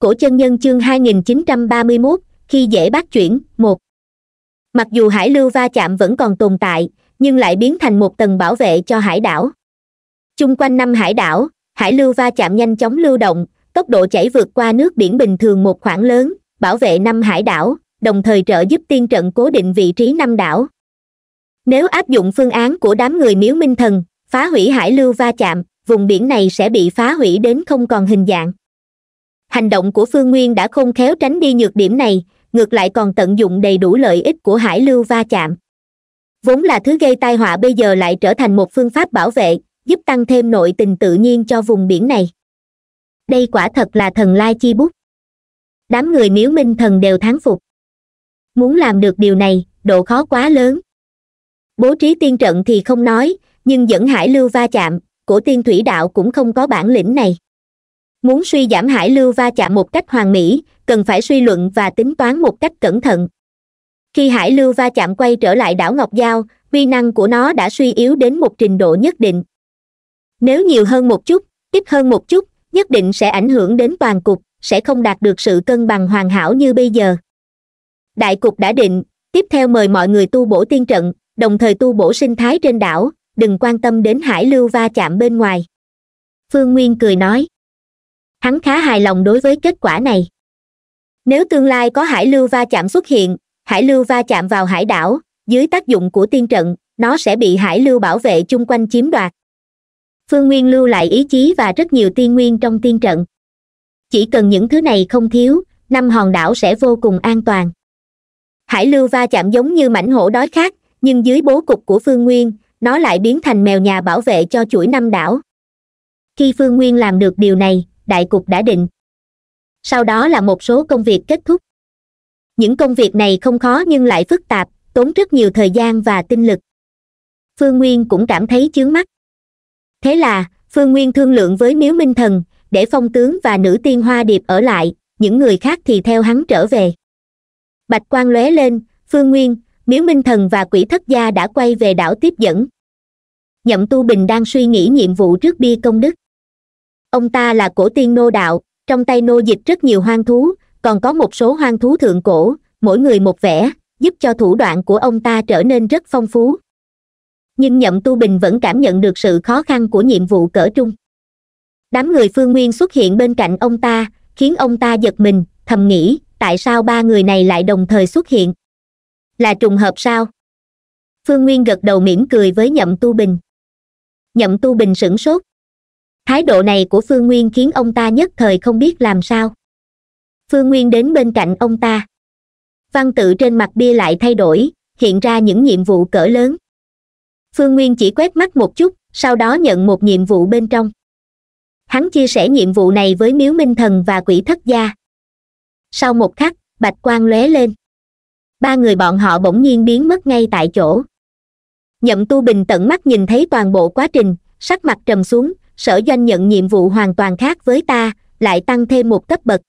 cổ chân nhân chương 2931, khi dễ bắt chuyển một mặc dù hải lưu va chạm vẫn còn tồn tại nhưng lại biến thành một tầng bảo vệ cho hải đảo chung quanh năm hải đảo hải lưu va chạm nhanh chóng lưu động tốc độ chảy vượt qua nước biển bình thường một khoảng lớn bảo vệ năm hải đảo đồng thời trợ giúp tiên trận cố định vị trí năm đảo nếu áp dụng phương án của đám người miếu minh thần phá hủy hải lưu va chạm vùng biển này sẽ bị phá hủy đến không còn hình dạng hành động của phương nguyên đã không khéo tránh đi nhược điểm này ngược lại còn tận dụng đầy đủ lợi ích của hải lưu va chạm vốn là thứ gây tai họa bây giờ lại trở thành một phương pháp bảo vệ giúp tăng thêm nội tình tự nhiên cho vùng biển này đây quả thật là thần lai chi bút đám người miếu minh thần đều thắng phục muốn làm được điều này độ khó quá lớn bố trí tiên trận thì không nói nhưng dẫn hải lưu va chạm của tiên thủy đạo cũng không có bản lĩnh này muốn suy giảm hải lưu va chạm một cách hoàn mỹ cần phải suy luận và tính toán một cách cẩn thận khi hải lưu va chạm quay trở lại đảo ngọc giao vi năng của nó đã suy yếu đến một trình độ nhất định nếu nhiều hơn một chút ít hơn một chút nhất định sẽ ảnh hưởng đến toàn cục sẽ không đạt được sự cân bằng hoàn hảo như bây giờ đại cục đã định tiếp theo mời mọi người tu bổ tiên trận đồng thời tu bổ sinh thái trên đảo đừng quan tâm đến hải lưu va chạm bên ngoài phương nguyên cười nói hắn khá hài lòng đối với kết quả này nếu tương lai có hải lưu va chạm xuất hiện hải lưu va chạm vào hải đảo dưới tác dụng của tiên trận nó sẽ bị hải lưu bảo vệ chung quanh chiếm đoạt phương nguyên lưu lại ý chí và rất nhiều tiên nguyên trong tiên trận chỉ cần những thứ này không thiếu năm hòn đảo sẽ vô cùng an toàn hải lưu va chạm giống như mảnh hổ đói khác nhưng dưới bố cục của phương nguyên nó lại biến thành mèo nhà bảo vệ cho chuỗi năm đảo khi phương nguyên làm được điều này đại cục đã định sau đó là một số công việc kết thúc những công việc này không khó nhưng lại phức tạp tốn rất nhiều thời gian và tinh lực phương nguyên cũng cảm thấy chướng mắt thế là phương nguyên thương lượng với miếu minh thần để phong tướng và nữ tiên hoa điệp ở lại những người khác thì theo hắn trở về bạch quan lóe lên phương nguyên miếu minh thần và quỷ thất gia đã quay về đảo tiếp dẫn nhậm tu bình đang suy nghĩ nhiệm vụ trước bia công đức ông ta là cổ tiên nô đạo trong tay nô dịch rất nhiều hoang thú còn có một số hoang thú thượng cổ mỗi người một vẻ giúp cho thủ đoạn của ông ta trở nên rất phong phú nhưng nhậm tu bình vẫn cảm nhận được sự khó khăn của nhiệm vụ cỡ trung đám người phương nguyên xuất hiện bên cạnh ông ta khiến ông ta giật mình thầm nghĩ tại sao ba người này lại đồng thời xuất hiện là trùng hợp sao phương nguyên gật đầu mỉm cười với nhậm tu bình nhậm tu bình sửng sốt thái độ này của phương nguyên khiến ông ta nhất thời không biết làm sao phương nguyên đến bên cạnh ông ta văn tự trên mặt bia lại thay đổi hiện ra những nhiệm vụ cỡ lớn phương nguyên chỉ quét mắt một chút sau đó nhận một nhiệm vụ bên trong hắn chia sẻ nhiệm vụ này với miếu minh thần và quỷ thất gia sau một khắc bạch quang lóe lên ba người bọn họ bỗng nhiên biến mất ngay tại chỗ nhậm tu bình tận mắt nhìn thấy toàn bộ quá trình sắc mặt trầm xuống sở doanh nhận nhiệm vụ hoàn toàn khác với ta lại tăng thêm một cấp bậc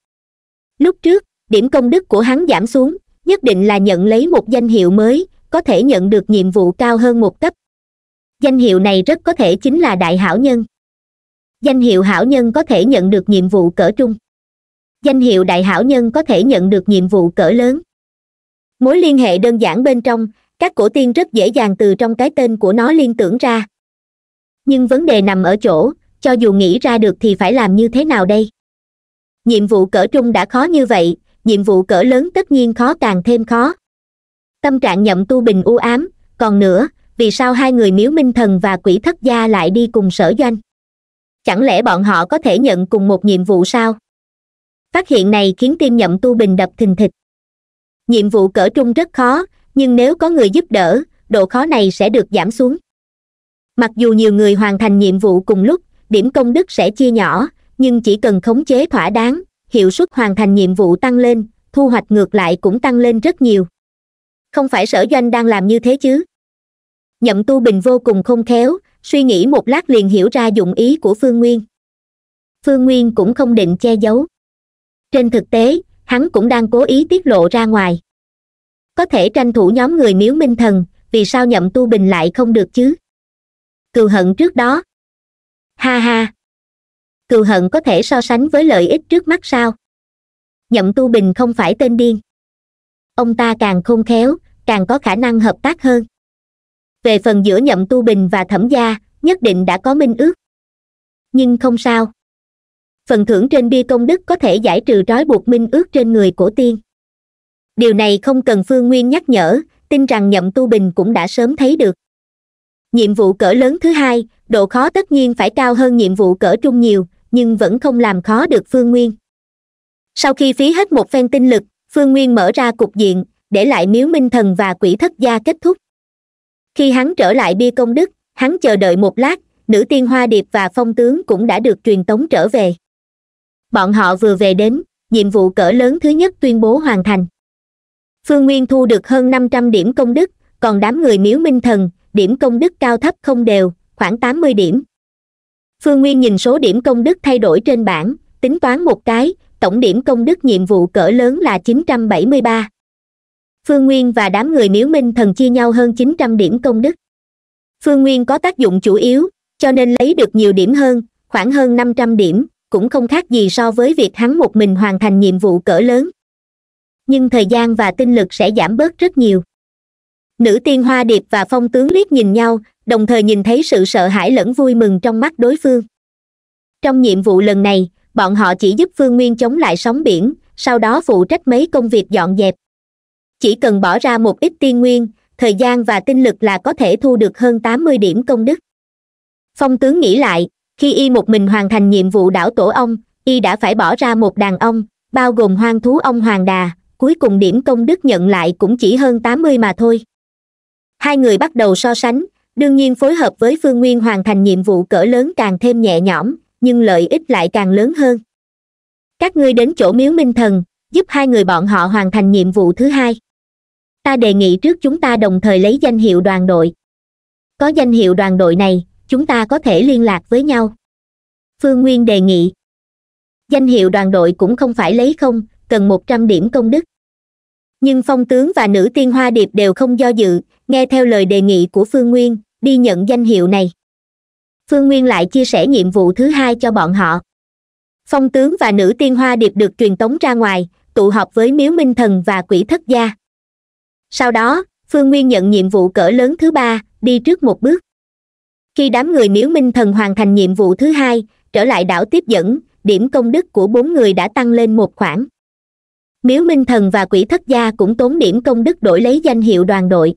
lúc trước điểm công đức của hắn giảm xuống nhất định là nhận lấy một danh hiệu mới có thể nhận được nhiệm vụ cao hơn một cấp danh hiệu này rất có thể chính là đại hảo nhân danh hiệu hảo nhân có thể nhận được nhiệm vụ cỡ trung danh hiệu đại hảo nhân có thể nhận được nhiệm vụ cỡ lớn mối liên hệ đơn giản bên trong các cổ tiên rất dễ dàng từ trong cái tên của nó liên tưởng ra nhưng vấn đề nằm ở chỗ cho dù nghĩ ra được thì phải làm như thế nào đây nhiệm vụ cỡ trung đã khó như vậy nhiệm vụ cỡ lớn tất nhiên khó càng thêm khó tâm trạng nhậm tu bình u ám còn nữa vì sao hai người miếu minh thần và quỷ thất gia lại đi cùng sở doanh chẳng lẽ bọn họ có thể nhận cùng một nhiệm vụ sao phát hiện này khiến tim nhậm tu bình đập thình thịch nhiệm vụ cỡ trung rất khó nhưng nếu có người giúp đỡ độ khó này sẽ được giảm xuống mặc dù nhiều người hoàn thành nhiệm vụ cùng lúc điểm công đức sẽ chia nhỏ nhưng chỉ cần khống chế thỏa đáng hiệu suất hoàn thành nhiệm vụ tăng lên thu hoạch ngược lại cũng tăng lên rất nhiều không phải sở doanh đang làm như thế chứ nhậm tu bình vô cùng không khéo suy nghĩ một lát liền hiểu ra dụng ý của phương nguyên phương nguyên cũng không định che giấu trên thực tế hắn cũng đang cố ý tiết lộ ra ngoài có thể tranh thủ nhóm người miếu minh thần vì sao nhậm tu bình lại không được chứ cừu hận trước đó ha ha cựu hận có thể so sánh với lợi ích trước mắt sao nhậm tu bình không phải tên điên ông ta càng khôn khéo càng có khả năng hợp tác hơn về phần giữa nhậm tu bình và thẩm gia nhất định đã có minh ước nhưng không sao phần thưởng trên bia công đức có thể giải trừ trói buộc minh ước trên người cổ tiên điều này không cần phương nguyên nhắc nhở tin rằng nhậm tu bình cũng đã sớm thấy được nhiệm vụ cỡ lớn thứ hai độ khó tất nhiên phải cao hơn nhiệm vụ cỡ trung nhiều nhưng vẫn không làm khó được phương nguyên sau khi phí hết một phen tinh lực phương nguyên mở ra cục diện để lại miếu minh thần và quỷ thất gia kết thúc khi hắn trở lại bia công đức hắn chờ đợi một lát nữ tiên hoa điệp và phong tướng cũng đã được truyền tống trở về bọn họ vừa về đến nhiệm vụ cỡ lớn thứ nhất tuyên bố hoàn thành phương nguyên thu được hơn năm trăm điểm công đức còn đám người miếu minh thần điểm công đức cao thấp không đều khoảng tám mươi điểm phương nguyên nhìn số điểm công đức thay đổi trên bảng tính toán một cái tổng điểm công đức nhiệm vụ cỡ lớn là chín trăm bảy mươi ba phương nguyên và đám người miếu minh thần chia nhau hơn chín trăm điểm công đức phương nguyên có tác dụng chủ yếu cho nên lấy được nhiều điểm hơn khoảng hơn năm trăm điểm cũng không khác gì so với việc hắn một mình hoàn thành nhiệm vụ cỡ lớn nhưng thời gian và tinh lực sẽ giảm bớt rất nhiều nữ tiên hoa điệp và phong tướng liếc nhìn nhau đồng thời nhìn thấy sự sợ hãi lẫn vui mừng trong mắt đối phương trong nhiệm vụ lần này bọn họ chỉ giúp phương nguyên chống lại sóng biển sau đó phụ trách mấy công việc dọn dẹp chỉ cần bỏ ra một ít tiên nguyên thời gian và tinh lực là có thể thu được hơn tám mươi điểm công đức phong tướng nghĩ lại khi y một mình hoàn thành nhiệm vụ đảo tổ ong y đã phải bỏ ra một đàn ong bao gồm hoang thú ong hoàng đà cuối cùng điểm công đức nhận lại cũng chỉ hơn tám mươi mà thôi hai người bắt đầu so sánh đương nhiên phối hợp với phương nguyên hoàn thành nhiệm vụ cỡ lớn càng thêm nhẹ nhõm nhưng lợi ích lại càng lớn hơn các ngươi đến chỗ miếu minh thần giúp hai người bọn họ hoàn thành nhiệm vụ thứ hai ta đề nghị trước chúng ta đồng thời lấy danh hiệu đoàn đội có danh hiệu đoàn đội này chúng ta có thể liên lạc với nhau phương nguyên đề nghị danh hiệu đoàn đội cũng không phải lấy không cần một trăm điểm công đức nhưng phong tướng và nữ tiên hoa điệp đều không do dự nghe theo lời đề nghị của phương nguyên đi nhận danh hiệu này phương nguyên lại chia sẻ nhiệm vụ thứ hai cho bọn họ phong tướng và nữ tiên hoa điệp được truyền tống ra ngoài tụ họp với miếu minh thần và quỷ thất gia sau đó phương nguyên nhận nhiệm vụ cỡ lớn thứ ba đi trước một bước khi đám người miếu minh thần hoàn thành nhiệm vụ thứ hai trở lại đảo tiếp dẫn điểm công đức của bốn người đã tăng lên một khoảng miếu minh thần và quỷ thất gia cũng tốn điểm công đức đổi lấy danh hiệu đoàn đội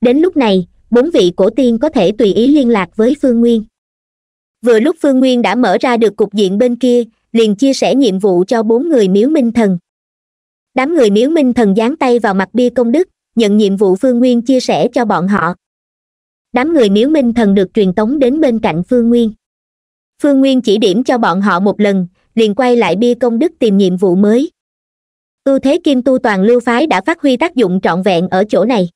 đến lúc này bốn vị cổ tiên có thể tùy ý liên lạc với phương nguyên vừa lúc phương nguyên đã mở ra được cục diện bên kia liền chia sẻ nhiệm vụ cho bốn người miếu minh thần đám người miếu minh thần giáng tay vào mặt bia công đức nhận nhiệm vụ phương nguyên chia sẻ cho bọn họ đám người miếu minh thần được truyền tống đến bên cạnh phương nguyên phương nguyên chỉ điểm cho bọn họ một lần liền quay lại bia công đức tìm nhiệm vụ mới ưu thế kim tu toàn lưu phái đã phát huy tác dụng trọn vẹn ở chỗ này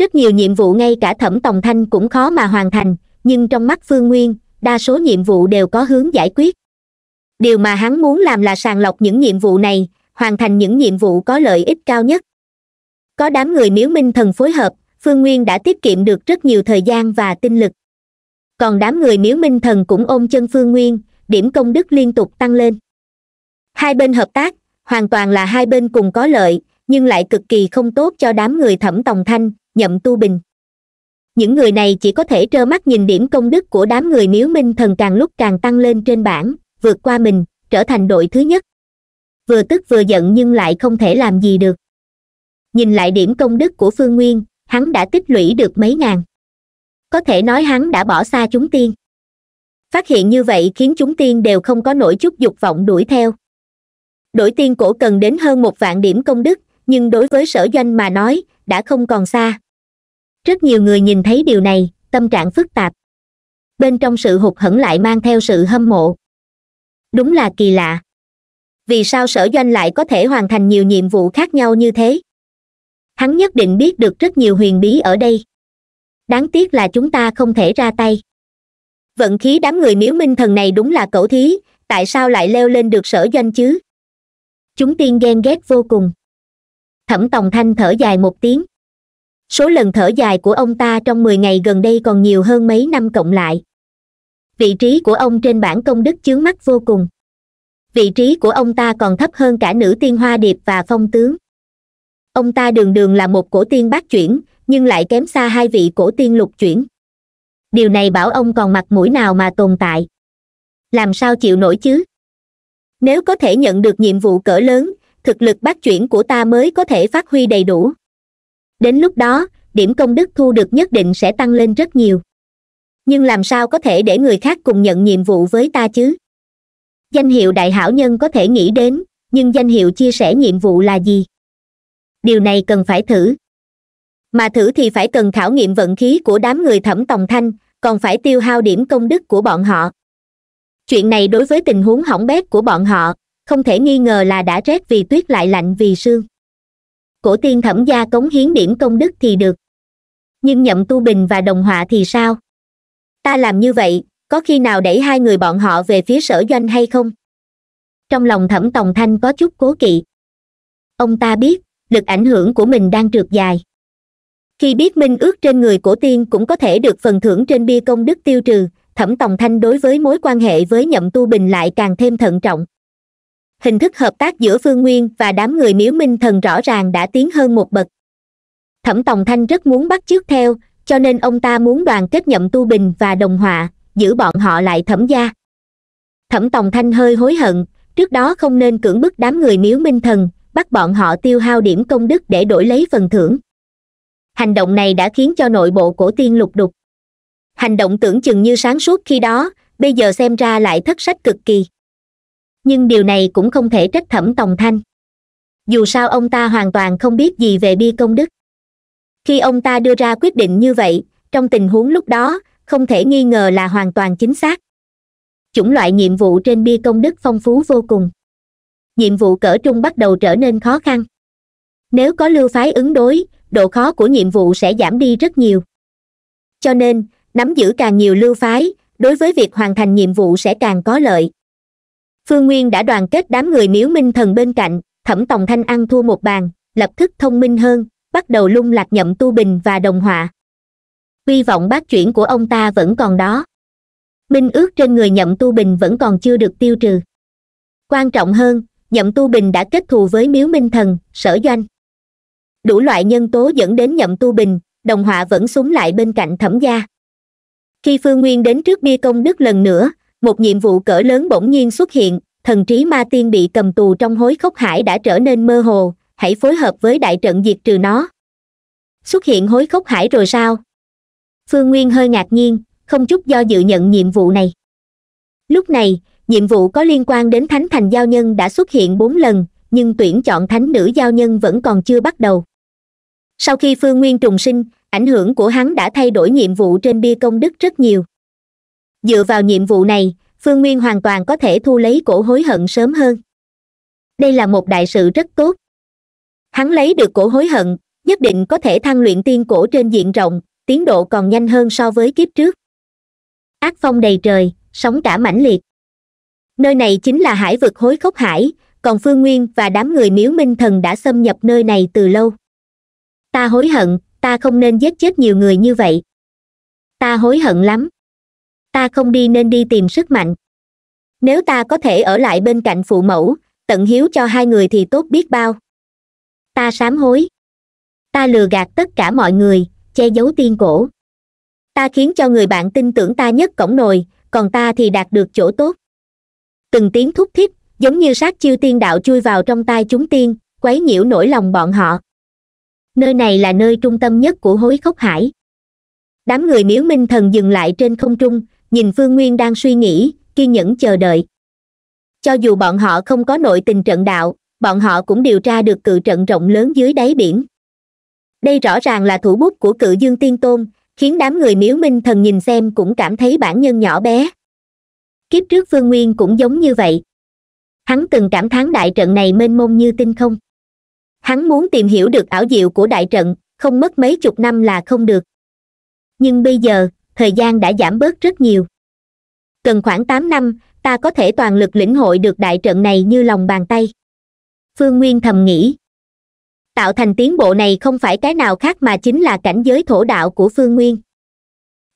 rất nhiều nhiệm vụ ngay cả thẩm tòng thanh cũng khó mà hoàn thành nhưng trong mắt phương nguyên đa số nhiệm vụ đều có hướng giải quyết điều mà hắn muốn làm là sàng lọc những nhiệm vụ này hoàn thành những nhiệm vụ có lợi ích cao nhất có đám người miếu minh thần phối hợp phương nguyên đã tiết kiệm được rất nhiều thời gian và tinh lực còn đám người miếu minh thần cũng ôm chân phương nguyên điểm công đức liên tục tăng lên hai bên hợp tác hoàn toàn là hai bên cùng có lợi nhưng lại cực kỳ không tốt cho đám người thẩm tòng thanh nhậm tu bình những người này chỉ có thể trơ mắt nhìn điểm công đức của đám người miếu minh thần càng lúc càng tăng lên trên bảng vượt qua mình trở thành đội thứ nhất vừa tức vừa giận nhưng lại không thể làm gì được nhìn lại điểm công đức của phương nguyên hắn đã tích lũy được mấy ngàn có thể nói hắn đã bỏ xa chúng tiên phát hiện như vậy khiến chúng tiên đều không có nổi chút dục vọng đuổi theo đổi tiên cổ cần đến hơn một vạn điểm công đức nhưng đối với sở doanh mà nói đã không còn xa rất nhiều người nhìn thấy điều này tâm trạng phức tạp bên trong sự hụt hẫng lại mang theo sự hâm mộ đúng là kỳ lạ vì sao sở doanh lại có thể hoàn thành nhiều nhiệm vụ khác nhau như thế hắn nhất định biết được rất nhiều huyền bí ở đây đáng tiếc là chúng ta không thể ra tay vận khí đám người Miếu minh thần này đúng là cẩu thí tại sao lại leo lên được sở doanh chứ chúng tiên ghen ghét vô cùng thẩm tòng thanh thở dài một tiếng số lần thở dài của ông ta trong mười ngày gần đây còn nhiều hơn mấy năm cộng lại vị trí của ông trên bản công đức chướng mắt vô cùng vị trí của ông ta còn thấp hơn cả nữ tiên hoa điệp và phong tướng ông ta đường đường là một cổ tiên bát chuyển nhưng lại kém xa hai vị cổ tiên lục chuyển điều này bảo ông còn mặt mũi nào mà tồn tại làm sao chịu nổi chứ nếu có thể nhận được nhiệm vụ cỡ lớn thực lực bắt chuyển của ta mới có thể phát huy đầy đủ đến lúc đó điểm công đức thu được nhất định sẽ tăng lên rất nhiều nhưng làm sao có thể để người khác cùng nhận nhiệm vụ với ta chứ danh hiệu đại hảo nhân có thể nghĩ đến nhưng danh hiệu chia sẻ nhiệm vụ là gì điều này cần phải thử mà thử thì phải cần khảo nghiệm vận khí của đám người thẩm tòng thanh còn phải tiêu hao điểm công đức của bọn họ chuyện này đối với tình huống hỏng bét của bọn họ không thể nghi ngờ là đã rét vì tuyết lại lạnh vì sương cổ tiên thẩm gia cống hiến điểm công đức thì được nhưng nhậm tu bình và đồng họa thì sao ta làm như vậy có khi nào đẩy hai người bọn họ về phía sở doanh hay không trong lòng thẩm tòng thanh có chút cố kỵ ông ta biết lực ảnh hưởng của mình đang trượt dài khi biết minh ước trên người cổ tiên cũng có thể được phần thưởng trên bia công đức tiêu trừ thẩm tòng thanh đối với mối quan hệ với nhậm tu bình lại càng thêm thận trọng hình thức hợp tác giữa phương nguyên và đám người miếu minh thần rõ ràng đã tiến hơn một bậc thẩm tòng thanh rất muốn bắt chước theo cho nên ông ta muốn đoàn kết nhậm tu bình và đồng họa giữ bọn họ lại thẩm gia thẩm tòng thanh hơi hối hận trước đó không nên cưỡng bức đám người miếu minh thần bắt bọn họ tiêu hao điểm công đức để đổi lấy phần thưởng hành động này đã khiến cho nội bộ cổ tiên lục đục hành động tưởng chừng như sáng suốt khi đó bây giờ xem ra lại thất sách cực kỳ nhưng điều này cũng không thể trách thẩm tòng thanh dù sao ông ta hoàn toàn không biết gì về bi công đức khi ông ta đưa ra quyết định như vậy trong tình huống lúc đó không thể nghi ngờ là hoàn toàn chính xác chủng loại nhiệm vụ trên bia công đức phong phú vô cùng nhiệm vụ cỡ trung bắt đầu trở nên khó khăn nếu có lưu phái ứng đối độ khó của nhiệm vụ sẽ giảm đi rất nhiều cho nên nắm giữ càng nhiều lưu phái đối với việc hoàn thành nhiệm vụ sẽ càng có lợi phương nguyên đã đoàn kết đám người miếu minh thần bên cạnh thẩm tòng thanh ăn thua một bàn lập tức thông minh hơn bắt đầu lung lạc nhậm tu bình và đồng họa hy vọng bác chuyển của ông ta vẫn còn đó minh ước trên người nhậm tu bình vẫn còn chưa được tiêu trừ quan trọng hơn nhậm tu bình đã kết thù với miếu minh thần sở doanh đủ loại nhân tố dẫn đến nhậm tu bình đồng họa vẫn súng lại bên cạnh thẩm gia khi phương nguyên đến trước bia công đức lần nữa một nhiệm vụ cỡ lớn bỗng nhiên xuất hiện thần trí ma tiên bị cầm tù trong hối khốc hải đã trở nên mơ hồ hãy phối hợp với đại trận diệt trừ nó xuất hiện hối khốc hải rồi sao phương nguyên hơi ngạc nhiên không chút do dự nhận nhiệm vụ này lúc này nhiệm vụ có liên quan đến thánh thành giao nhân đã xuất hiện bốn lần nhưng tuyển chọn thánh nữ giao nhân vẫn còn chưa bắt đầu sau khi phương nguyên trùng sinh ảnh hưởng của hắn đã thay đổi nhiệm vụ trên bia công đức rất nhiều dựa vào nhiệm vụ này phương nguyên hoàn toàn có thể thu lấy cổ hối hận sớm hơn đây là một đại sự rất tốt hắn lấy được cổ hối hận nhất định có thể thăng luyện tiên cổ trên diện rộng tiến độ còn nhanh hơn so với kiếp trước ác phong đầy trời sóng cả mãnh liệt nơi này chính là hải vực hối khốc hải còn phương nguyên và đám người miếu minh thần đã xâm nhập nơi này từ lâu ta hối hận ta không nên giết chết nhiều người như vậy ta hối hận lắm ta không đi nên đi tìm sức mạnh nếu ta có thể ở lại bên cạnh phụ mẫu tận hiếu cho hai người thì tốt biết bao ta sám hối ta lừa gạt tất cả mọi người che giấu tiên cổ ta khiến cho người bạn tin tưởng ta nhất cổng nồi còn ta thì đạt được chỗ tốt từng tiếng thúc thiết giống như sát chiêu tiên đạo chui vào trong tai chúng tiên quấy nhiễu nỗi lòng bọn họ nơi này là nơi trung tâm nhất của hối khốc hải đám người miếu minh thần dừng lại trên không trung nhìn phương nguyên đang suy nghĩ kiên nhẫn chờ đợi cho dù bọn họ không có nội tình trận đạo bọn họ cũng điều tra được cự trận rộng lớn dưới đáy biển đây rõ ràng là thủ bút của cự dương tiên tôn khiến đám người miếu minh thần nhìn xem cũng cảm thấy bản nhân nhỏ bé kiếp trước phương nguyên cũng giống như vậy hắn từng cảm thán đại trận này mênh mông như tinh không hắn muốn tìm hiểu được ảo diệu của đại trận không mất mấy chục năm là không được nhưng bây giờ thời gian đã giảm bớt rất nhiều cần khoảng tám năm ta có thể toàn lực lĩnh hội được đại trận này như lòng bàn tay phương nguyên thầm nghĩ tạo thành tiến bộ này không phải cái nào khác mà chính là cảnh giới thổ đạo của phương nguyên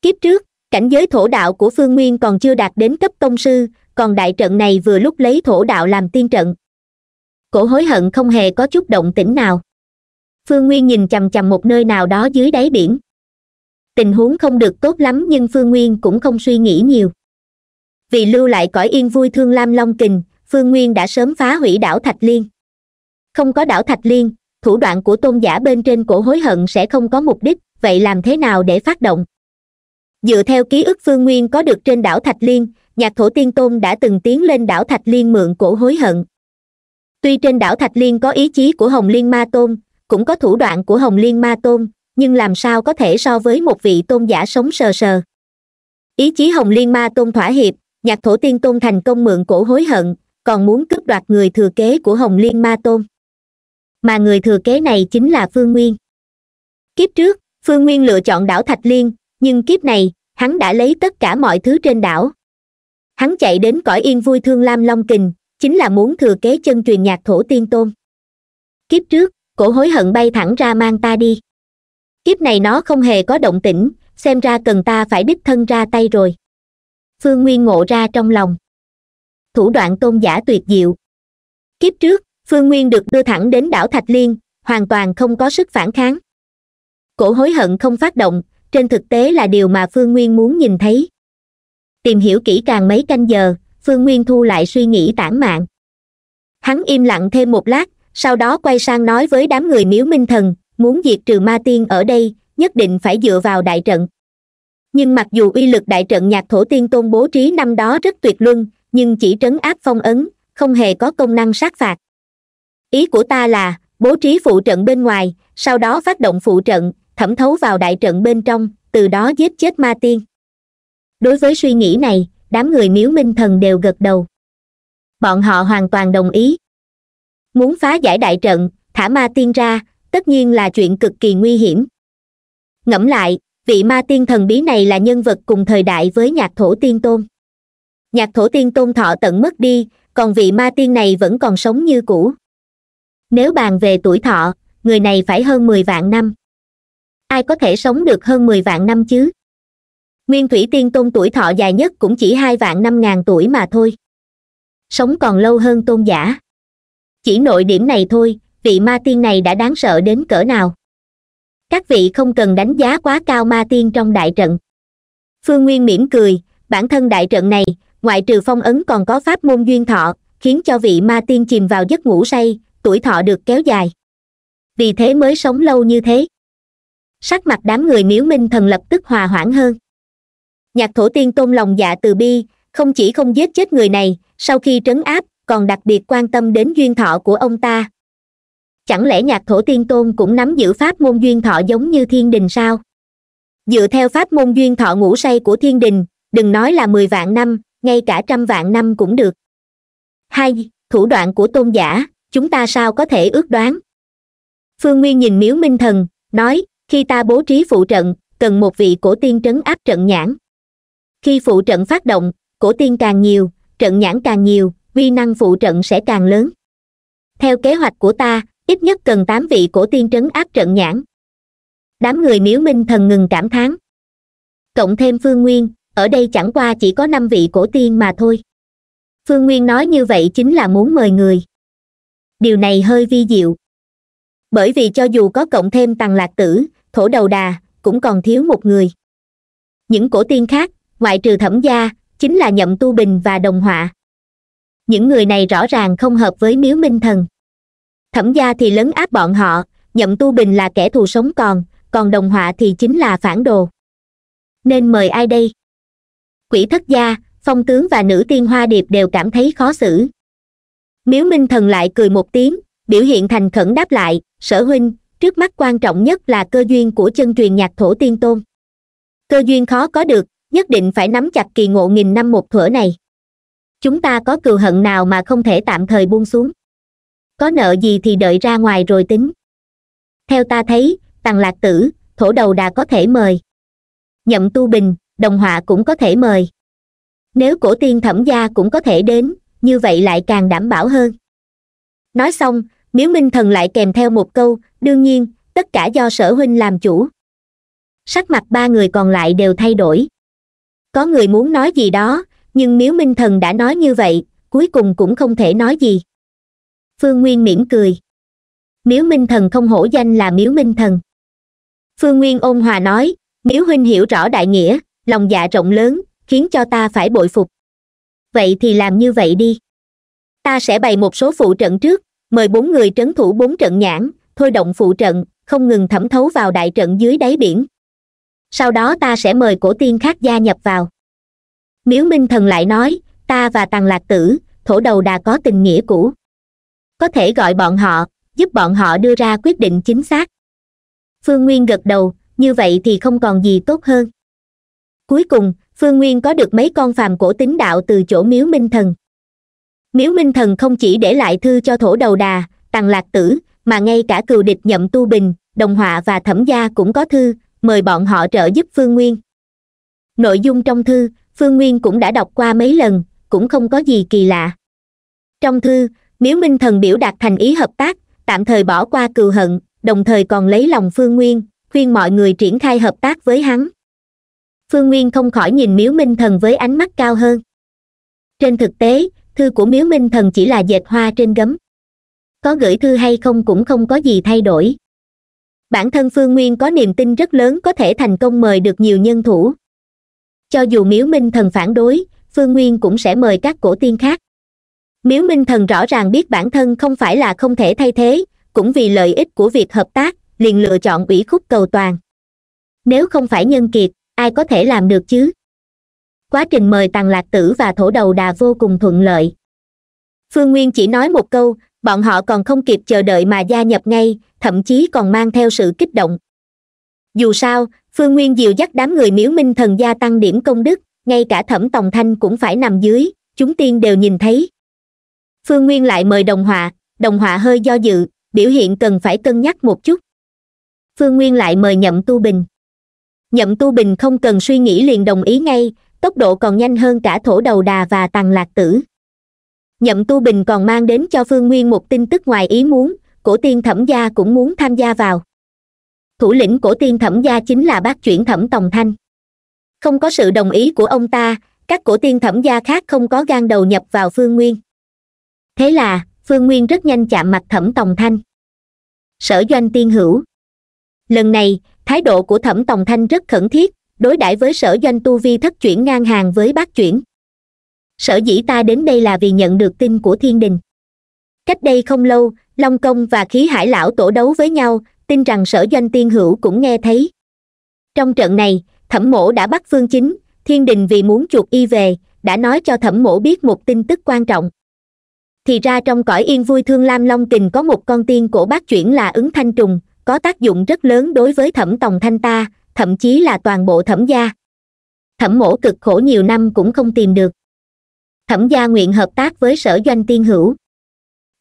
kiếp trước cảnh giới thổ đạo của phương nguyên còn chưa đạt đến cấp tông sư còn đại trận này vừa lúc lấy thổ đạo làm tiên trận cổ hối hận không hề có chút động tĩnh nào phương nguyên nhìn chằm chằm một nơi nào đó dưới đáy biển tình huống không được tốt lắm nhưng phương nguyên cũng không suy nghĩ nhiều vì lưu lại cõi yên vui thương lam long kình phương nguyên đã sớm phá hủy đảo thạch liên không có đảo thạch liên thủ đoạn của tôn giả bên trên cổ hối hận sẽ không có mục đích vậy làm thế nào để phát động dựa theo ký ức phương nguyên có được trên đảo thạch liên nhạc thổ tiên tôn đã từng tiến lên đảo thạch liên mượn cổ hối hận tuy trên đảo thạch liên có ý chí của hồng liên ma tôn cũng có thủ đoạn của hồng liên ma tôn nhưng làm sao có thể so với một vị tôn giả sống sờ sờ ý chí hồng liên ma tôn thỏa hiệp nhạc thổ tiên tôn thành công mượn cổ hối hận còn muốn cướp đoạt người thừa kế của hồng liên ma tôn mà người thừa kế này chính là phương nguyên kiếp trước phương nguyên lựa chọn đảo thạch liên nhưng kiếp này hắn đã lấy tất cả mọi thứ trên đảo hắn chạy đến cõi yên vui thương lam long kình chính là muốn thừa kế chân truyền nhạc thổ tiên tôn kiếp trước cổ hối hận bay thẳng ra mang ta đi kiếp này nó không hề có động tĩnh xem ra cần ta phải đích thân ra tay rồi phương nguyên ngộ ra trong lòng thủ đoạn tôn giả tuyệt diệu kiếp trước phương nguyên được đưa thẳng đến đảo thạch liên hoàn toàn không có sức phản kháng cổ hối hận không phát động trên thực tế là điều mà phương nguyên muốn nhìn thấy tìm hiểu kỹ càng mấy canh giờ phương nguyên thu lại suy nghĩ tản mạn hắn im lặng thêm một lát sau đó quay sang nói với đám người miếu minh thần muốn diệt trừ ma tiên ở đây nhất định phải dựa vào đại trận nhưng mặc dù uy lực đại trận nhạc thổ tiên tôn bố trí năm đó rất tuyệt luân nhưng chỉ trấn áp phong ấn không hề có công năng sát phạt ý của ta là bố trí phụ trận bên ngoài sau đó phát động phụ trận thẩm thấu vào đại trận bên trong từ đó giết chết ma tiên đối với suy nghĩ này đám người miếu minh thần đều gật đầu bọn họ hoàn toàn đồng ý muốn phá giải đại trận thả ma tiên ra tất nhiên là chuyện cực kỳ nguy hiểm ngẫm lại vị ma tiên thần bí này là nhân vật cùng thời đại với nhạc thổ tiên tôn nhạc thổ tiên tôn thọ tận mất đi còn vị ma tiên này vẫn còn sống như cũ nếu bàn về tuổi thọ người này phải hơn mười vạn năm ai có thể sống được hơn mười vạn năm chứ nguyên thủy tiên tôn tuổi thọ dài nhất cũng chỉ hai vạn năm ngàn tuổi mà thôi sống còn lâu hơn tôn giả chỉ nội điểm này thôi vị ma tiên này đã đáng sợ đến cỡ nào các vị không cần đánh giá quá cao ma tiên trong đại trận phương nguyên mỉm cười bản thân đại trận này ngoại trừ phong ấn còn có pháp môn duyên thọ khiến cho vị ma tiên chìm vào giấc ngủ say tuổi thọ được kéo dài vì thế mới sống lâu như thế sắc mặt đám người miếu minh thần lập tức hòa hoãn hơn nhạc thổ tiên tôn lòng dạ từ bi không chỉ không giết chết người này sau khi trấn áp còn đặc biệt quan tâm đến duyên thọ của ông ta chẳng lẽ nhạc thổ tiên tôn cũng nắm giữ pháp môn duyên thọ giống như thiên đình sao dựa theo pháp môn duyên thọ ngủ say của thiên đình đừng nói là mười vạn năm ngay cả trăm vạn năm cũng được hai thủ đoạn của tôn giả chúng ta sao có thể ước đoán phương nguyên nhìn miếu minh thần nói khi ta bố trí phụ trận cần một vị cổ tiên trấn áp trận nhãn khi phụ trận phát động cổ tiên càng nhiều trận nhãn càng nhiều uy năng phụ trận sẽ càng lớn theo kế hoạch của ta ít nhất cần tám vị cổ tiên trấn áp trận nhãn đám người miếu minh thần ngừng cảm thán cộng thêm phương nguyên ở đây chẳng qua chỉ có năm vị cổ tiên mà thôi phương nguyên nói như vậy chính là muốn mời người điều này hơi vi diệu bởi vì cho dù có cộng thêm Tầng lạc tử thổ đầu đà cũng còn thiếu một người những cổ tiên khác ngoại trừ thẩm gia chính là nhậm tu bình và đồng họa những người này rõ ràng không hợp với miếu minh thần thẩm gia thì lấn áp bọn họ nhậm tu bình là kẻ thù sống còn còn đồng họa thì chính là phản đồ nên mời ai đây quỷ thất gia phong tướng và nữ tiên hoa điệp đều cảm thấy khó xử miếu minh thần lại cười một tiếng biểu hiện thành khẩn đáp lại sở huynh trước mắt quan trọng nhất là cơ duyên của chân truyền nhạc thổ tiên tôn cơ duyên khó có được nhất định phải nắm chặt kỳ ngộ nghìn năm một thuở này chúng ta có cừu hận nào mà không thể tạm thời buông xuống có nợ gì thì đợi ra ngoài rồi tính theo ta thấy tằng lạc tử thổ đầu đà có thể mời nhậm tu bình đồng họa cũng có thể mời nếu cổ tiên thẩm gia cũng có thể đến như vậy lại càng đảm bảo hơn nói xong miếu minh thần lại kèm theo một câu đương nhiên tất cả do sở huynh làm chủ sắc mặt ba người còn lại đều thay đổi có người muốn nói gì đó nhưng miếu minh thần đã nói như vậy cuối cùng cũng không thể nói gì phương nguyên mỉm cười miếu minh thần không hổ danh là miếu minh thần phương nguyên ôn hòa nói miếu huynh hiểu rõ đại nghĩa lòng dạ rộng lớn khiến cho ta phải bội phục vậy thì làm như vậy đi ta sẽ bày một số phụ trận trước mời bốn người trấn thủ bốn trận nhãn thôi động phụ trận không ngừng thẩm thấu vào đại trận dưới đáy biển sau đó ta sẽ mời cổ tiên khác gia nhập vào miếu minh thần lại nói ta và tàng lạc tử thổ đầu đà có tình nghĩa cũ có thể gọi bọn họ giúp bọn họ đưa ra quyết định chính xác phương nguyên gật đầu như vậy thì không còn gì tốt hơn cuối cùng phương nguyên có được mấy con phàm cổ tín đạo từ chỗ miếu minh thần miếu minh thần không chỉ để lại thư cho thổ đầu đà tàng lạc tử mà ngay cả cừu địch nhậm tu bình đồng họa và thẩm gia cũng có thư mời bọn họ trợ giúp phương nguyên nội dung trong thư phương nguyên cũng đã đọc qua mấy lần cũng không có gì kỳ lạ trong thư miếu minh thần biểu đạt thành ý hợp tác tạm thời bỏ qua cừu hận đồng thời còn lấy lòng phương nguyên khuyên mọi người triển khai hợp tác với hắn phương nguyên không khỏi nhìn miếu minh thần với ánh mắt cao hơn trên thực tế thư của miếu minh thần chỉ là dệt hoa trên gấm có gửi thư hay không cũng không có gì thay đổi bản thân phương nguyên có niềm tin rất lớn có thể thành công mời được nhiều nhân thủ cho dù miếu minh thần phản đối phương nguyên cũng sẽ mời các cổ tiên khác miếu minh thần rõ ràng biết bản thân không phải là không thể thay thế cũng vì lợi ích của việc hợp tác liền lựa chọn ủy khúc cầu toàn nếu không phải nhân kiệt ai có thể làm được chứ quá trình mời tàng lạc tử và thổ đầu đà vô cùng thuận lợi phương nguyên chỉ nói một câu bọn họ còn không kịp chờ đợi mà gia nhập ngay thậm chí còn mang theo sự kích động dù sao phương nguyên diều dắt đám người miếu minh thần gia tăng điểm công đức ngay cả thẩm tòng thanh cũng phải nằm dưới chúng tiên đều nhìn thấy phương nguyên lại mời đồng họa đồng họa hơi do dự biểu hiện cần phải cân nhắc một chút phương nguyên lại mời nhậm tu bình nhậm tu bình không cần suy nghĩ liền đồng ý ngay tốc độ còn nhanh hơn cả thổ đầu đà và tàn lạc tử nhậm tu bình còn mang đến cho phương nguyên một tin tức ngoài ý muốn cổ tiên thẩm gia cũng muốn tham gia vào thủ lĩnh cổ tiên thẩm gia chính là bác chuyển thẩm tòng thanh không có sự đồng ý của ông ta các cổ tiên thẩm gia khác không có gan đầu nhập vào phương nguyên thế là phương nguyên rất nhanh chạm mặt thẩm tòng thanh sở doanh tiên hữu lần này thái độ của thẩm tòng thanh rất khẩn thiết đối đãi với sở doanh tu vi thất chuyển ngang hàng với bác chuyển sở dĩ ta đến đây là vì nhận được tin của thiên đình cách đây không lâu long công và khí hải lão tổ đấu với nhau tin rằng sở doanh tiên hữu cũng nghe thấy trong trận này thẩm mổ đã bắt phương chính thiên đình vì muốn chuột y về đã nói cho thẩm mổ biết một tin tức quan trọng thì ra trong cõi yên vui thương lam long kình có một con tiên cổ bác chuyển là ứng thanh trùng có tác dụng rất lớn đối với thẩm tòng thanh ta thậm chí là toàn bộ thẩm gia thẩm mổ cực khổ nhiều năm cũng không tìm được thẩm gia nguyện hợp tác với sở doanh tiên hữu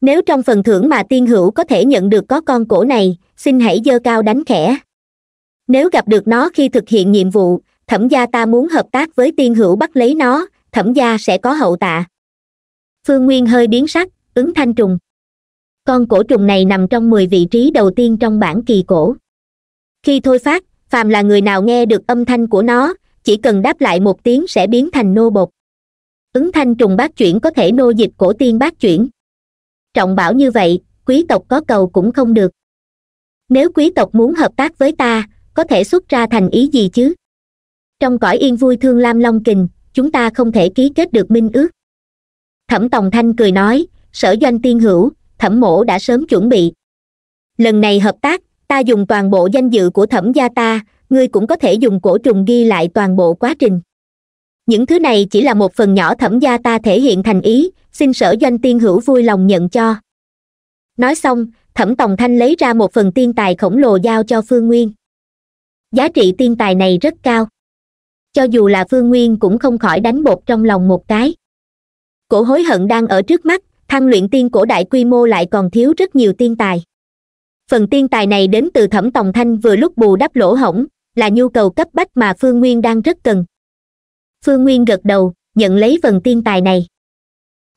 nếu trong phần thưởng mà tiên hữu có thể nhận được có con cổ này xin hãy dơ cao đánh khẽ nếu gặp được nó khi thực hiện nhiệm vụ thẩm gia ta muốn hợp tác với tiên hữu bắt lấy nó thẩm gia sẽ có hậu tạ phương nguyên hơi biến sắc ứng thanh trùng con cổ trùng này nằm trong mười vị trí đầu tiên trong bản kỳ cổ khi thôi phát phàm là người nào nghe được âm thanh của nó chỉ cần đáp lại một tiếng sẽ biến thành nô bột ứng thanh trùng bác chuyển có thể nô dịch cổ tiên bác chuyển trọng bảo như vậy quý tộc có cầu cũng không được nếu quý tộc muốn hợp tác với ta có thể xuất ra thành ý gì chứ trong cõi yên vui thương lam long kình chúng ta không thể ký kết được minh ước thẩm tòng thanh cười nói sở doanh tiên hữu thẩm mổ đã sớm chuẩn bị lần này hợp tác ta dùng toàn bộ danh dự của thẩm gia ta ngươi cũng có thể dùng cổ trùng ghi lại toàn bộ quá trình những thứ này chỉ là một phần nhỏ thẩm gia ta thể hiện thành ý xin sở doanh tiên hữu vui lòng nhận cho nói xong thẩm tòng thanh lấy ra một phần tiên tài khổng lồ giao cho phương nguyên giá trị tiên tài này rất cao cho dù là phương nguyên cũng không khỏi đánh bột trong lòng một cái cổ hối hận đang ở trước mắt thăng luyện tiên cổ đại quy mô lại còn thiếu rất nhiều tiên tài phần tiên tài này đến từ thẩm tòng thanh vừa lúc bù đắp lỗ hổng là nhu cầu cấp bách mà phương nguyên đang rất cần phương nguyên gật đầu nhận lấy phần tiên tài này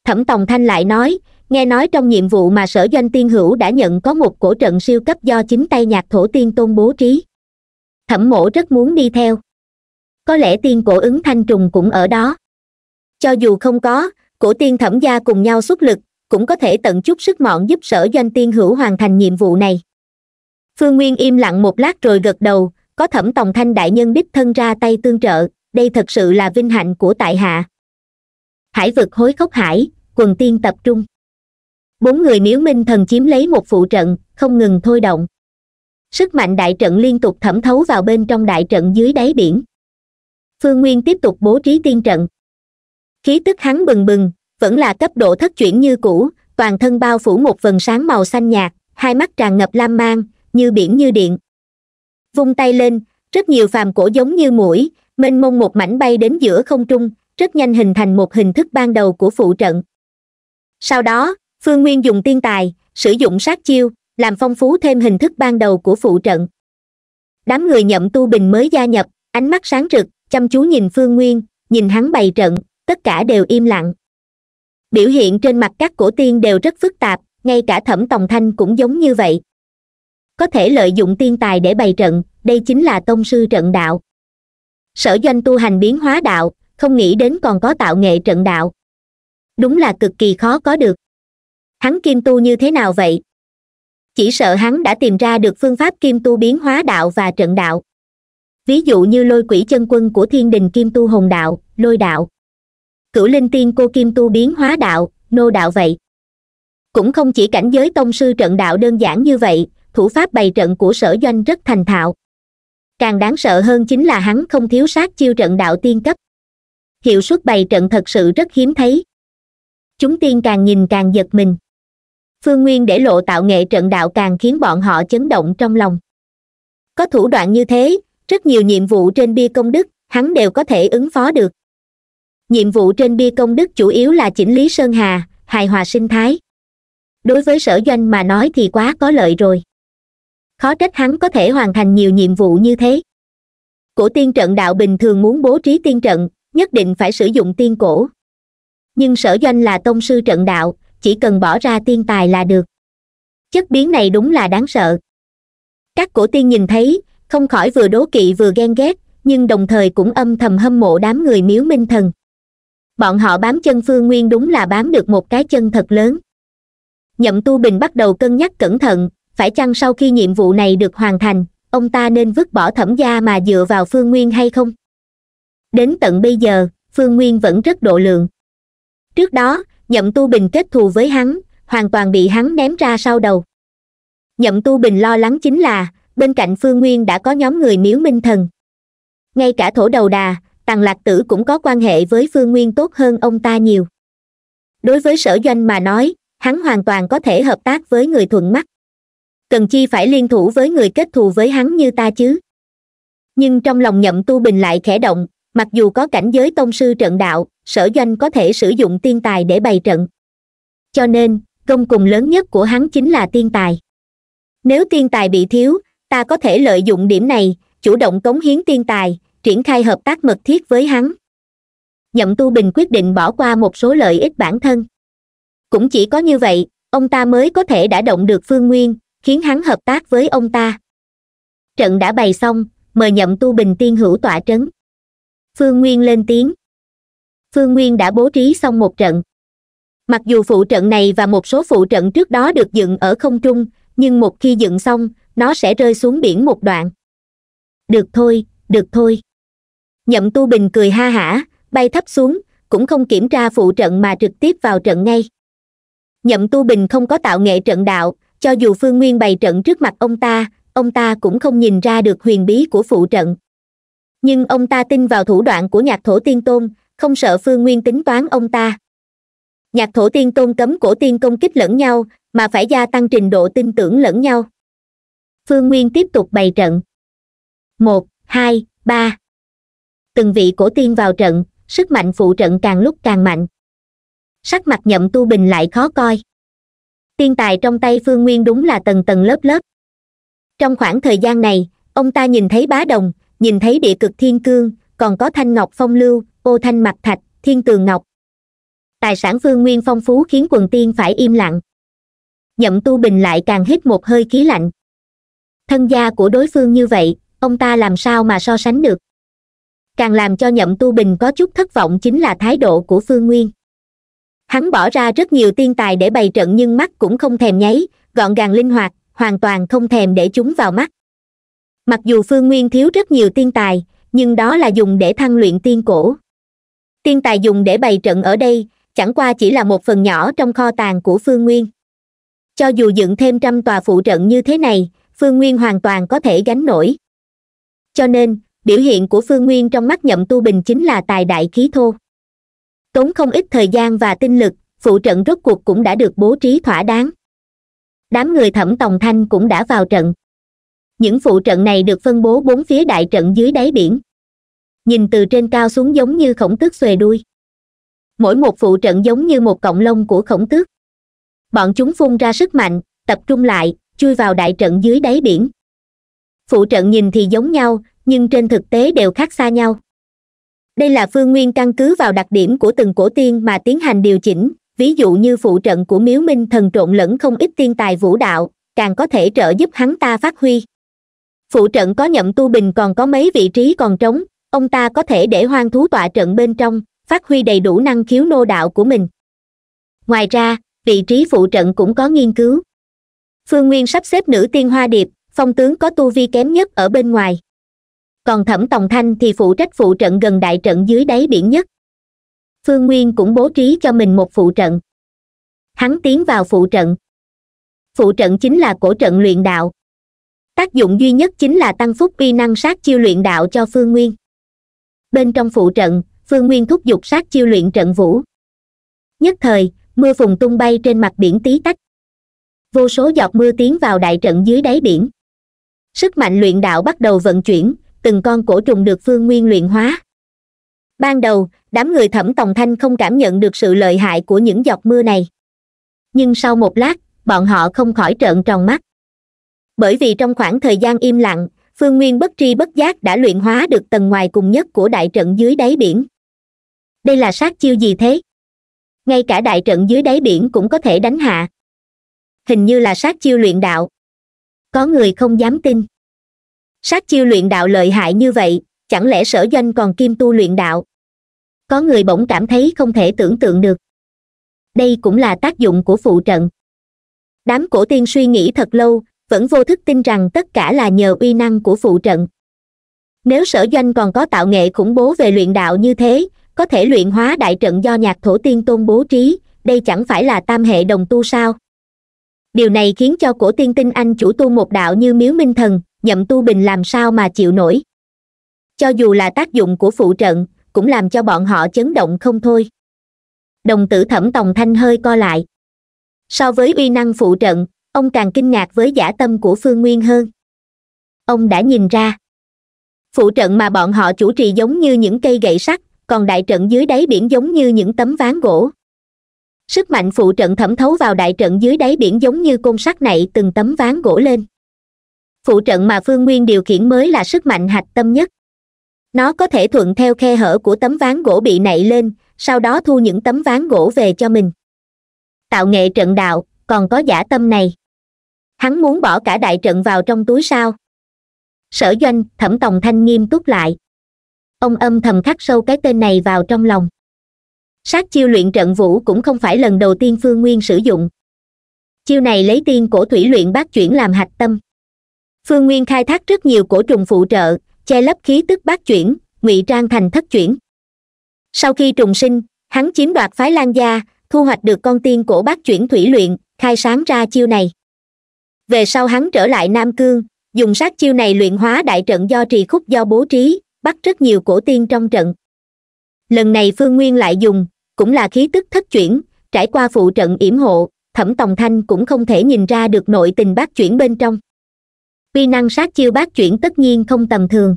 thẩm tòng thanh lại nói nghe nói trong nhiệm vụ mà sở doanh tiên hữu đã nhận có một cổ trận siêu cấp do chính tay nhạc thổ tiên tôn bố trí thẩm mổ rất muốn đi theo có lẽ tiên cổ ứng thanh trùng cũng ở đó cho dù không có cổ tiên thẩm gia cùng nhau xuất lực cũng có thể tận chút sức mọn giúp sở doanh tiên hữu hoàn thành nhiệm vụ này phương nguyên im lặng một lát rồi gật đầu có thẩm tòng thanh đại nhân đích thân ra tay tương trợ đây thật sự là vinh hạnh của tại hạ hải vực hối khốc hải quần tiên tập trung bốn người miếu minh thần chiếm lấy một phụ trận không ngừng thôi động sức mạnh đại trận liên tục thẩm thấu vào bên trong đại trận dưới đáy biển phương nguyên tiếp tục bố trí tiên trận khí tức hắn bừng bừng vẫn là cấp độ thất chuyển như cũ toàn thân bao phủ một vần sáng màu xanh nhạt hai mắt tràn ngập lam mang như biển như điện vung tay lên rất nhiều phàm cổ giống như mũi mênh mông một mảnh bay đến giữa không trung rất nhanh hình thành một hình thức ban đầu của phụ trận sau đó phương nguyên dùng tiên tài sử dụng sát chiêu làm phong phú thêm hình thức ban đầu của phụ trận đám người nhậm tu bình mới gia nhập ánh mắt sáng rực chăm chú nhìn phương nguyên nhìn hắn bày trận tất cả đều im lặng biểu hiện trên mặt các cổ tiên đều rất phức tạp ngay cả thẩm tòng thanh cũng giống như vậy có thể lợi dụng tiên tài để bày trận đây chính là tông sư trận đạo sở doanh tu hành biến hóa đạo không nghĩ đến còn có tạo nghệ trận đạo đúng là cực kỳ khó có được hắn kim tu như thế nào vậy chỉ sợ hắn đã tìm ra được phương pháp kim tu biến hóa đạo và trận đạo ví dụ như lôi quỷ chân quân của thiên đình kim tu hồn đạo lôi đạo cửu linh tiên cô kim tu biến hóa đạo nô đạo vậy cũng không chỉ cảnh giới tông sư trận đạo đơn giản như vậy thủ pháp bày trận của sở doanh rất thành thạo càng đáng sợ hơn chính là hắn không thiếu sát chiêu trận đạo tiên cấp hiệu suất bày trận thật sự rất hiếm thấy chúng tiên càng nhìn càng giật mình phương nguyên để lộ tạo nghệ trận đạo càng khiến bọn họ chấn động trong lòng có thủ đoạn như thế rất nhiều nhiệm vụ trên bia công đức hắn đều có thể ứng phó được nhiệm vụ trên bia công đức chủ yếu là chỉnh lý sơn hà hài hòa sinh thái đối với sở doanh mà nói thì quá có lợi rồi khó trách hắn có thể hoàn thành nhiều nhiệm vụ như thế cổ tiên trận đạo bình thường muốn bố trí tiên trận nhất định phải sử dụng tiên cổ nhưng sở doanh là tông sư trận đạo chỉ cần bỏ ra tiên tài là được chất biến này đúng là đáng sợ các cổ tiên nhìn thấy không khỏi vừa đố kỵ vừa ghen ghét nhưng đồng thời cũng âm thầm hâm mộ đám người miếu minh thần bọn họ bám chân phương nguyên đúng là bám được một cái chân thật lớn nhậm tu bình bắt đầu cân nhắc cẩn thận phải chăng sau khi nhiệm vụ này được hoàn thành ông ta nên vứt bỏ thẩm gia mà dựa vào phương nguyên hay không đến tận bây giờ phương nguyên vẫn rất độ lượng trước đó nhậm tu bình kết thù với hắn hoàn toàn bị hắn ném ra sau đầu nhậm tu bình lo lắng chính là bên cạnh phương nguyên đã có nhóm người miếu minh thần ngay cả thổ đầu đà tàng lạc tử cũng có quan hệ với phương nguyên tốt hơn ông ta nhiều đối với sở doanh mà nói hắn hoàn toàn có thể hợp tác với người thuận mắt cần chi phải liên thủ với người kết thù với hắn như ta chứ nhưng trong lòng nhậm tu bình lại khẽ động mặc dù có cảnh giới tông sư trận đạo sở doanh có thể sử dụng tiên tài để bày trận cho nên công cùng lớn nhất của hắn chính là tiên tài nếu tiên tài bị thiếu ta có thể lợi dụng điểm này chủ động cống hiến tiên tài triển khai hợp tác mật thiết với hắn nhậm tu bình quyết định bỏ qua một số lợi ích bản thân cũng chỉ có như vậy ông ta mới có thể đã động được phương nguyên khiến hắn hợp tác với ông ta trận đã bày xong mời nhậm tu bình tiên hữu tỏa trấn phương nguyên lên tiếng phương nguyên đã bố trí xong một trận mặc dù phụ trận này và một số phụ trận trước đó được dựng ở không trung nhưng một khi dựng xong nó sẽ rơi xuống biển một đoạn được thôi được thôi nhậm tu bình cười ha hả bay thấp xuống cũng không kiểm tra phụ trận mà trực tiếp vào trận ngay nhậm tu bình không có tạo nghệ trận đạo cho dù phương nguyên bày trận trước mặt ông ta ông ta cũng không nhìn ra được huyền bí của phụ trận nhưng ông ta tin vào thủ đoạn của nhạc thổ tiên tôn không sợ phương nguyên tính toán ông ta nhạc thổ tiên tôn cấm cổ tiên công kích lẫn nhau mà phải gia tăng trình độ tin tưởng lẫn nhau phương nguyên tiếp tục bày trận một hai ba từng vị cổ tiên vào trận sức mạnh phụ trận càng lúc càng mạnh sắc mặt nhậm tu bình lại khó coi tiên tài trong tay phương nguyên đúng là tầng tầng lớp lớp trong khoảng thời gian này ông ta nhìn thấy bá đồng nhìn thấy địa cực thiên cương còn có thanh ngọc phong lưu ô thanh mặt thạch thiên tường ngọc tài sản phương nguyên phong phú khiến quần tiên phải im lặng nhậm tu bình lại càng hít một hơi khí lạnh thân gia của đối phương như vậy ông ta làm sao mà so sánh được càng làm cho nhậm tu bình có chút thất vọng chính là thái độ của phương nguyên hắn bỏ ra rất nhiều tiên tài để bày trận nhưng mắt cũng không thèm nháy gọn gàng linh hoạt hoàn toàn không thèm để chúng vào mắt mặc dù phương nguyên thiếu rất nhiều tiên tài nhưng đó là dùng để thăng luyện tiên cổ tiên tài dùng để bày trận ở đây chẳng qua chỉ là một phần nhỏ trong kho tàng của phương nguyên cho dù dựng thêm trăm tòa phụ trận như thế này phương nguyên hoàn toàn có thể gánh nổi cho nên biểu hiện của phương nguyên trong mắt nhậm tu bình chính là tài đại khí thô tốn không ít thời gian và tinh lực phụ trận rốt cuộc cũng đã được bố trí thỏa đáng đám người thẩm tòng thanh cũng đã vào trận những phụ trận này được phân bố bốn phía đại trận dưới đáy biển nhìn từ trên cao xuống giống như khổng tước xuề đuôi mỗi một phụ trận giống như một cọng lông của khổng tước bọn chúng phun ra sức mạnh tập trung lại chui vào đại trận dưới đáy biển phụ trận nhìn thì giống nhau nhưng trên thực tế đều khác xa nhau đây là phương nguyên căn cứ vào đặc điểm của từng cổ tiên mà tiến hành điều chỉnh ví dụ như phụ trận của miếu minh thần trộn lẫn không ít tiên tài vũ đạo càng có thể trợ giúp hắn ta phát huy phụ trận có nhậm tu bình còn có mấy vị trí còn trống ông ta có thể để hoang thú tọa trận bên trong phát huy đầy đủ năng khiếu nô đạo của mình ngoài ra vị trí phụ trận cũng có nghiên cứu phương nguyên sắp xếp nữ tiên hoa điệp phong tướng có tu vi kém nhất ở bên ngoài còn thẩm tòng thanh thì phụ trách phụ trận gần đại trận dưới đáy biển nhất phương nguyên cũng bố trí cho mình một phụ trận hắn tiến vào phụ trận phụ trận chính là cổ trận luyện đạo tác dụng duy nhất chính là tăng phúc uy năng sát chiêu luyện đạo cho phương nguyên bên trong phụ trận phương nguyên thúc giục sát chiêu luyện trận vũ nhất thời mưa phùng tung bay trên mặt biển tí tách vô số giọt mưa tiến vào đại trận dưới đáy biển sức mạnh luyện đạo bắt đầu vận chuyển từng con cổ trùng được phương nguyên luyện hóa ban đầu đám người thẩm tòng thanh không cảm nhận được sự lợi hại của những giọt mưa này nhưng sau một lát bọn họ không khỏi trợn tròn mắt bởi vì trong khoảng thời gian im lặng phương nguyên bất tri bất giác đã luyện hóa được tầng ngoài cùng nhất của đại trận dưới đáy biển đây là sát chiêu gì thế ngay cả đại trận dưới đáy biển cũng có thể đánh hạ hình như là sát chiêu luyện đạo có người không dám tin sát chiêu luyện đạo lợi hại như vậy chẳng lẽ sở doanh còn kim tu luyện đạo có người bỗng cảm thấy không thể tưởng tượng được đây cũng là tác dụng của phụ trận đám cổ tiên suy nghĩ thật lâu vẫn vô thức tin rằng tất cả là nhờ uy năng của phụ trận nếu sở doanh còn có tạo nghệ khủng bố về luyện đạo như thế có thể luyện hóa đại trận do nhạc thổ tiên tôn bố trí đây chẳng phải là tam hệ đồng tu sao điều này khiến cho cổ tiên tinh anh chủ tu một đạo như miếu minh thần nhậm tu bình làm sao mà chịu nổi cho dù là tác dụng của phụ trận cũng làm cho bọn họ chấn động không thôi đồng tử thẩm tòng thanh hơi co lại so với uy năng phụ trận ông càng kinh ngạc với giả tâm của phương nguyên hơn ông đã nhìn ra phụ trận mà bọn họ chủ trì giống như những cây gậy sắt còn đại trận dưới đáy biển giống như những tấm ván gỗ sức mạnh phụ trận thẩm thấu vào đại trận dưới đáy biển giống như côn sắt này từng tấm ván gỗ lên phụ trận mà phương nguyên điều khiển mới là sức mạnh hạch tâm nhất nó có thể thuận theo khe hở của tấm ván gỗ bị nảy lên sau đó thu những tấm ván gỗ về cho mình tạo nghệ trận đạo còn có giả tâm này hắn muốn bỏ cả đại trận vào trong túi sao sở doanh thẩm tòng thanh nghiêm túc lại ông âm thầm khắc sâu cái tên này vào trong lòng sát chiêu luyện trận vũ cũng không phải lần đầu tiên phương nguyên sử dụng chiêu này lấy tiên cổ thủy luyện bác chuyển làm hạch tâm phương nguyên khai thác rất nhiều cổ trùng phụ trợ che lấp khí tức bát chuyển ngụy trang thành thất chuyển sau khi trùng sinh hắn chiếm đoạt phái lan gia thu hoạch được con tiên cổ bát chuyển thủy luyện khai sáng ra chiêu này về sau hắn trở lại nam cương dùng sát chiêu này luyện hóa đại trận do trì khúc do bố trí bắt rất nhiều cổ tiên trong trận lần này phương nguyên lại dùng cũng là khí tức thất chuyển trải qua phụ trận yểm hộ thẩm tòng thanh cũng không thể nhìn ra được nội tình bát chuyển bên trong vi năng sát chiêu bát chuyển tất nhiên không tầm thường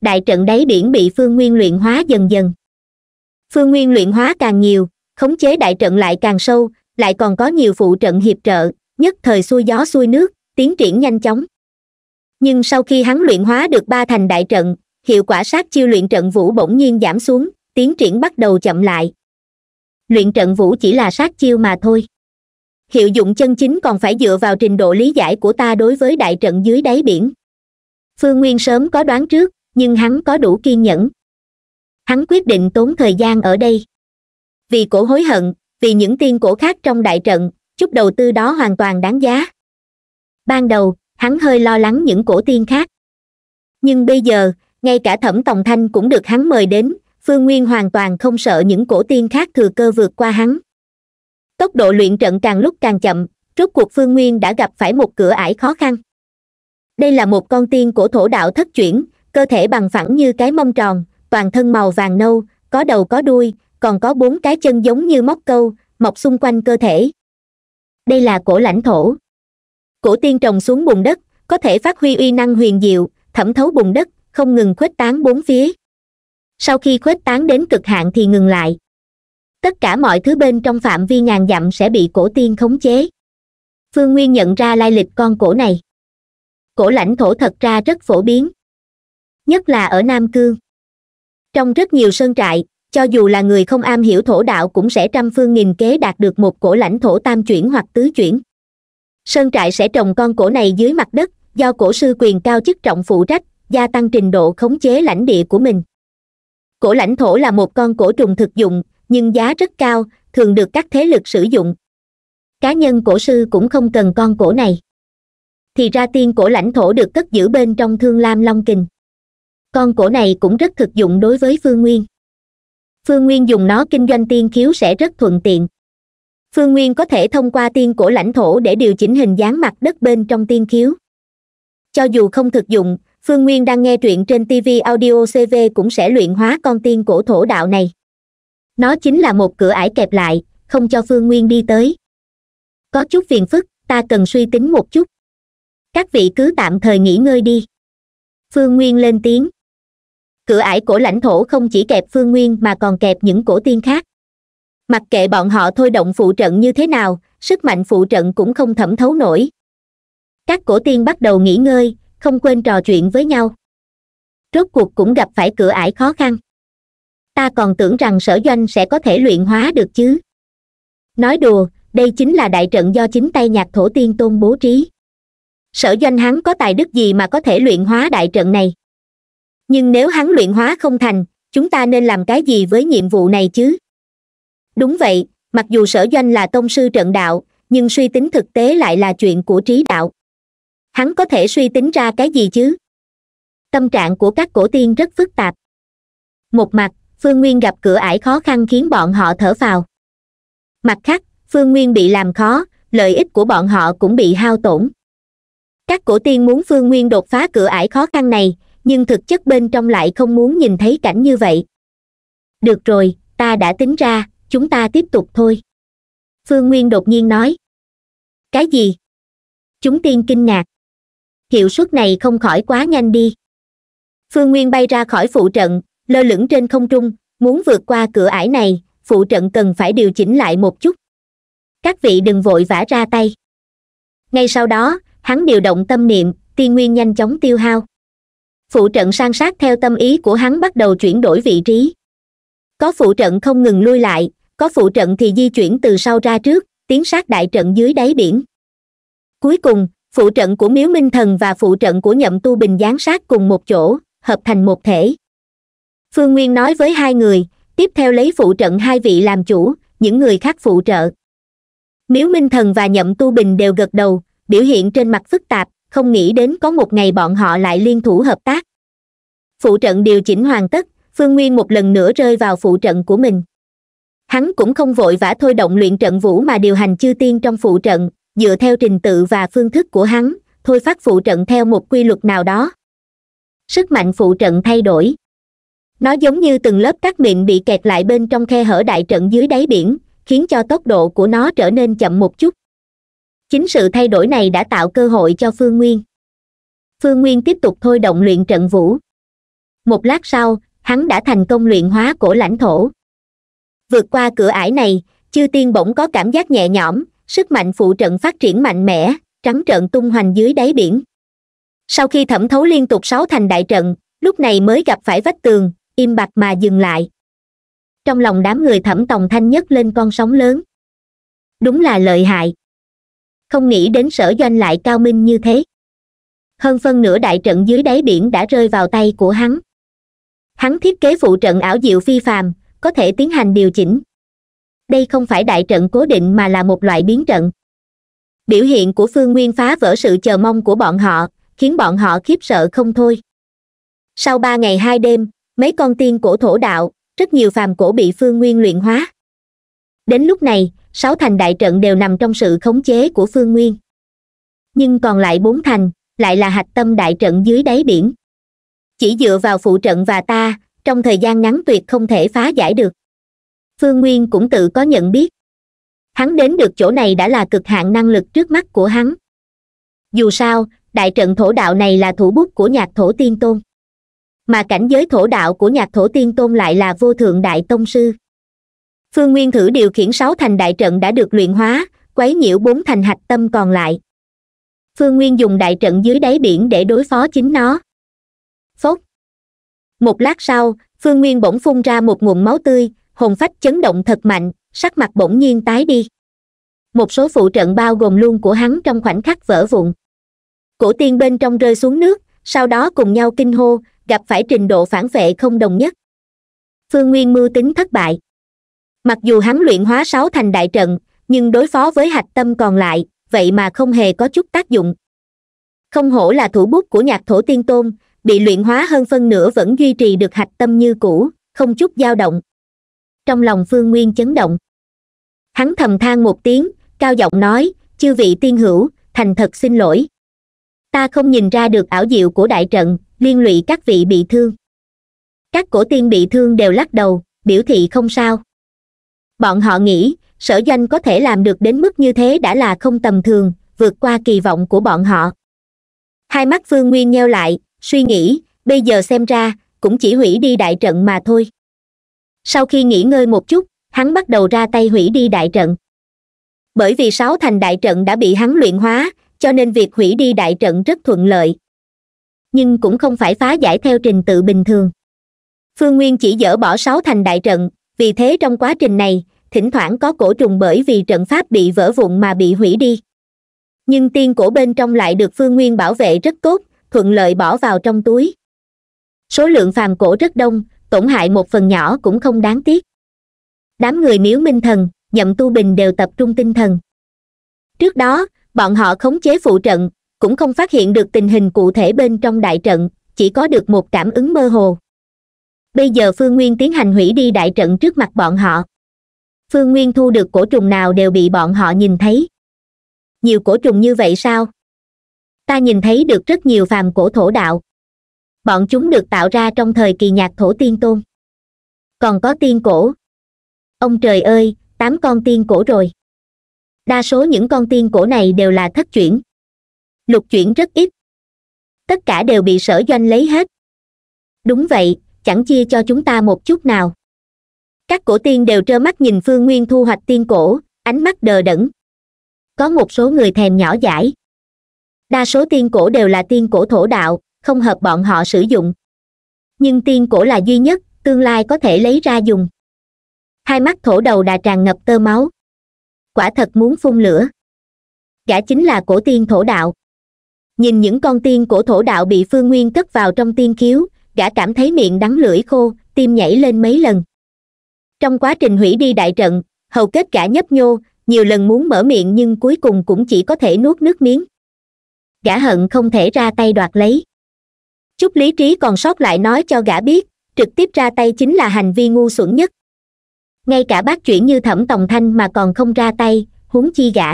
đại trận đáy biển bị phương nguyên luyện hóa dần dần phương nguyên luyện hóa càng nhiều khống chế đại trận lại càng sâu lại còn có nhiều phụ trận hiệp trợ nhất thời xuôi gió xuôi nước tiến triển nhanh chóng nhưng sau khi hắn luyện hóa được ba thành đại trận hiệu quả sát chiêu luyện trận vũ bỗng nhiên giảm xuống tiến triển bắt đầu chậm lại luyện trận vũ chỉ là sát chiêu mà thôi hiệu dụng chân chính còn phải dựa vào trình độ lý giải của ta đối với đại trận dưới đáy biển phương nguyên sớm có đoán trước nhưng hắn có đủ kiên nhẫn hắn quyết định tốn thời gian ở đây vì cổ hối hận vì những tiên cổ khác trong đại trận chút đầu tư đó hoàn toàn đáng giá ban đầu hắn hơi lo lắng những cổ tiên khác nhưng bây giờ ngay cả thẩm tòng thanh cũng được hắn mời đến phương nguyên hoàn toàn không sợ những cổ tiên khác thừa cơ vượt qua hắn tốc độ luyện trận càng lúc càng chậm rốt cuộc phương nguyên đã gặp phải một cửa ải khó khăn đây là một con tiên của thổ đạo thất chuyển cơ thể bằng phẳng như cái mâm tròn toàn thân màu vàng nâu có đầu có đuôi còn có bốn cái chân giống như móc câu mọc xung quanh cơ thể đây là cổ lãnh thổ cổ tiên trồng xuống bùn đất có thể phát huy uy năng huyền diệu thẩm thấu bùn đất không ngừng khuếch tán bốn phía sau khi khuếch tán đến cực hạn thì ngừng lại tất cả mọi thứ bên trong phạm vi ngàn dặm sẽ bị cổ tiên khống chế phương nguyên nhận ra lai lịch con cổ này cổ lãnh thổ thật ra rất phổ biến nhất là ở nam cương trong rất nhiều sơn trại cho dù là người không am hiểu thổ đạo cũng sẽ trăm phương nghìn kế đạt được một cổ lãnh thổ tam chuyển hoặc tứ chuyển sơn trại sẽ trồng con cổ này dưới mặt đất do cổ sư quyền cao chức trọng phụ trách gia tăng trình độ khống chế lãnh địa của mình cổ lãnh thổ là một con cổ trùng thực dụng nhưng giá rất cao thường được các thế lực sử dụng cá nhân cổ sư cũng không cần con cổ này thì ra tiên cổ lãnh thổ được cất giữ bên trong thương lam long kình con cổ này cũng rất thực dụng đối với phương nguyên phương nguyên dùng nó kinh doanh tiên khiếu sẽ rất thuận tiện phương nguyên có thể thông qua tiên cổ lãnh thổ để điều chỉnh hình dáng mặt đất bên trong tiên khiếu cho dù không thực dụng phương nguyên đang nghe truyện trên tv audio cv cũng sẽ luyện hóa con tiên cổ thổ đạo này nó chính là một cửa ải kẹp lại không cho phương nguyên đi tới có chút phiền phức ta cần suy tính một chút các vị cứ tạm thời nghỉ ngơi đi phương nguyên lên tiếng cửa ải cổ lãnh thổ không chỉ kẹp phương nguyên mà còn kẹp những cổ tiên khác mặc kệ bọn họ thôi động phụ trận như thế nào sức mạnh phụ trận cũng không thẩm thấu nổi các cổ tiên bắt đầu nghỉ ngơi không quên trò chuyện với nhau rốt cuộc cũng gặp phải cửa ải khó khăn ta còn tưởng rằng sở doanh sẽ có thể luyện hóa được chứ nói đùa đây chính là đại trận do chính tay nhạc thổ tiên tôn bố trí sở doanh hắn có tài đức gì mà có thể luyện hóa đại trận này nhưng nếu hắn luyện hóa không thành chúng ta nên làm cái gì với nhiệm vụ này chứ đúng vậy mặc dù sở doanh là tông sư trận đạo nhưng suy tính thực tế lại là chuyện của trí đạo hắn có thể suy tính ra cái gì chứ tâm trạng của các cổ tiên rất phức tạp một mặt phương nguyên gặp cửa ải khó khăn khiến bọn họ thở phào mặt khác phương nguyên bị làm khó lợi ích của bọn họ cũng bị hao tổn các cổ tiên muốn phương nguyên đột phá cửa ải khó khăn này nhưng thực chất bên trong lại không muốn nhìn thấy cảnh như vậy được rồi ta đã tính ra chúng ta tiếp tục thôi phương nguyên đột nhiên nói cái gì chúng tiên kinh ngạc hiệu suất này không khỏi quá nhanh đi phương nguyên bay ra khỏi phụ trận lơ lửng trên không trung muốn vượt qua cửa ải này phụ trận cần phải điều chỉnh lại một chút các vị đừng vội vã ra tay ngay sau đó hắn điều động tâm niệm tiên nguyên nhanh chóng tiêu hao phụ trận san sát theo tâm ý của hắn bắt đầu chuyển đổi vị trí có phụ trận không ngừng lui lại có phụ trận thì di chuyển từ sau ra trước tiến sát đại trận dưới đáy biển cuối cùng phụ trận của miếu minh thần và phụ trận của nhậm tu bình gián sát cùng một chỗ hợp thành một thể phương nguyên nói với hai người tiếp theo lấy phụ trận hai vị làm chủ những người khác phụ trợ miếu minh thần và nhậm tu bình đều gật đầu biểu hiện trên mặt phức tạp không nghĩ đến có một ngày bọn họ lại liên thủ hợp tác phụ trận điều chỉnh hoàn tất phương nguyên một lần nữa rơi vào phụ trận của mình hắn cũng không vội vã thôi động luyện trận vũ mà điều hành chư tiên trong phụ trận dựa theo trình tự và phương thức của hắn thôi phát phụ trận theo một quy luật nào đó sức mạnh phụ trận thay đổi nó giống như từng lớp cắt miệng bị kẹt lại bên trong khe hở đại trận dưới đáy biển khiến cho tốc độ của nó trở nên chậm một chút chính sự thay đổi này đã tạo cơ hội cho phương nguyên phương nguyên tiếp tục thôi động luyện trận vũ một lát sau hắn đã thành công luyện hóa cổ lãnh thổ vượt qua cửa ải này chư tiên bỗng có cảm giác nhẹ nhõm sức mạnh phụ trận phát triển mạnh mẽ trắng trận tung hoành dưới đáy biển sau khi thẩm thấu liên tục sáu thành đại trận lúc này mới gặp phải vách tường im bặt mà dừng lại trong lòng đám người thẩm tòng thanh nhất lên con sóng lớn đúng là lợi hại không nghĩ đến sở doanh lại cao minh như thế hơn phân nửa đại trận dưới đáy biển đã rơi vào tay của hắn hắn thiết kế phụ trận ảo diệu phi phàm có thể tiến hành điều chỉnh đây không phải đại trận cố định mà là một loại biến trận biểu hiện của phương nguyên phá vỡ sự chờ mong của bọn họ khiến bọn họ khiếp sợ không thôi sau ba ngày hai đêm mấy con tiên cổ thổ đạo rất nhiều phàm cổ bị phương nguyên luyện hóa đến lúc này sáu thành đại trận đều nằm trong sự khống chế của phương nguyên nhưng còn lại bốn thành lại là hạch tâm đại trận dưới đáy biển chỉ dựa vào phụ trận và ta trong thời gian ngắn tuyệt không thể phá giải được phương nguyên cũng tự có nhận biết hắn đến được chỗ này đã là cực hạn năng lực trước mắt của hắn dù sao đại trận thổ đạo này là thủ bút của nhạc thổ tiên tôn mà cảnh giới thổ đạo của nhạc thổ tiên tôn lại là vô thượng đại tông sư phương nguyên thử điều khiển sáu thành đại trận đã được luyện hóa quấy nhiễu bốn thành hạch tâm còn lại phương nguyên dùng đại trận dưới đáy biển để đối phó chính nó phốc một lát sau phương nguyên bỗng phun ra một nguồn máu tươi hồn phách chấn động thật mạnh sắc mặt bỗng nhiên tái đi một số phụ trận bao gồm luôn của hắn trong khoảnh khắc vỡ vụn cổ tiên bên trong rơi xuống nước sau đó cùng nhau kinh hô gặp phải trình độ phản vệ không đồng nhất phương nguyên mưu tính thất bại mặc dù hắn luyện hóa sáu thành đại trận nhưng đối phó với hạch tâm còn lại vậy mà không hề có chút tác dụng không hổ là thủ bút của nhạc thổ tiên tôn bị luyện hóa hơn phân nửa vẫn duy trì được hạch tâm như cũ không chút dao động trong lòng phương nguyên chấn động hắn thầm than một tiếng cao giọng nói chư vị tiên hữu thành thật xin lỗi ta không nhìn ra được ảo diệu của đại trận liên lụy các vị bị thương các cổ tiên bị thương đều lắc đầu biểu thị không sao bọn họ nghĩ sở danh có thể làm được đến mức như thế đã là không tầm thường vượt qua kỳ vọng của bọn họ hai mắt phương nguyên nheo lại suy nghĩ bây giờ xem ra cũng chỉ hủy đi đại trận mà thôi sau khi nghỉ ngơi một chút hắn bắt đầu ra tay hủy đi đại trận bởi vì sáu thành đại trận đã bị hắn luyện hóa cho nên việc hủy đi đại trận rất thuận lợi nhưng cũng không phải phá giải theo trình tự bình thường phương nguyên chỉ dỡ bỏ sáu thành đại trận vì thế trong quá trình này thỉnh thoảng có cổ trùng bởi vì trận pháp bị vỡ vụn mà bị hủy đi nhưng tiên cổ bên trong lại được phương nguyên bảo vệ rất tốt thuận lợi bỏ vào trong túi số lượng phàm cổ rất đông tổn hại một phần nhỏ cũng không đáng tiếc đám người miếu minh thần nhậm tu bình đều tập trung tinh thần trước đó bọn họ khống chế phụ trận cũng không phát hiện được tình hình cụ thể bên trong đại trận chỉ có được một cảm ứng mơ hồ bây giờ phương nguyên tiến hành hủy đi đại trận trước mặt bọn họ phương nguyên thu được cổ trùng nào đều bị bọn họ nhìn thấy nhiều cổ trùng như vậy sao ta nhìn thấy được rất nhiều phàm cổ thổ đạo bọn chúng được tạo ra trong thời kỳ nhạc thổ tiên tôn còn có tiên cổ ông trời ơi tám con tiên cổ rồi đa số những con tiên cổ này đều là thất chuyển lục chuyển rất ít tất cả đều bị sở doanh lấy hết đúng vậy chẳng chia cho chúng ta một chút nào các cổ tiên đều trơ mắt nhìn phương nguyên thu hoạch tiên cổ ánh mắt đờ đẫn có một số người thèm nhỏ dãi đa số tiên cổ đều là tiên cổ thổ đạo không hợp bọn họ sử dụng nhưng tiên cổ là duy nhất tương lai có thể lấy ra dùng hai mắt thổ đầu đã tràn ngập tơ máu quả thật muốn phun lửa gã chính là cổ tiên thổ đạo nhìn những con tiên của thổ đạo bị phương nguyên cất vào trong tiên khiếu gã cảm thấy miệng đắng lưỡi khô tim nhảy lên mấy lần trong quá trình hủy đi đại trận hầu kết gã nhấp nhô nhiều lần muốn mở miệng nhưng cuối cùng cũng chỉ có thể nuốt nước miếng gã hận không thể ra tay đoạt lấy chút lý trí còn sót lại nói cho gã biết trực tiếp ra tay chính là hành vi ngu xuẩn nhất ngay cả bác chuyển như thẩm tòng thanh mà còn không ra tay huống chi gã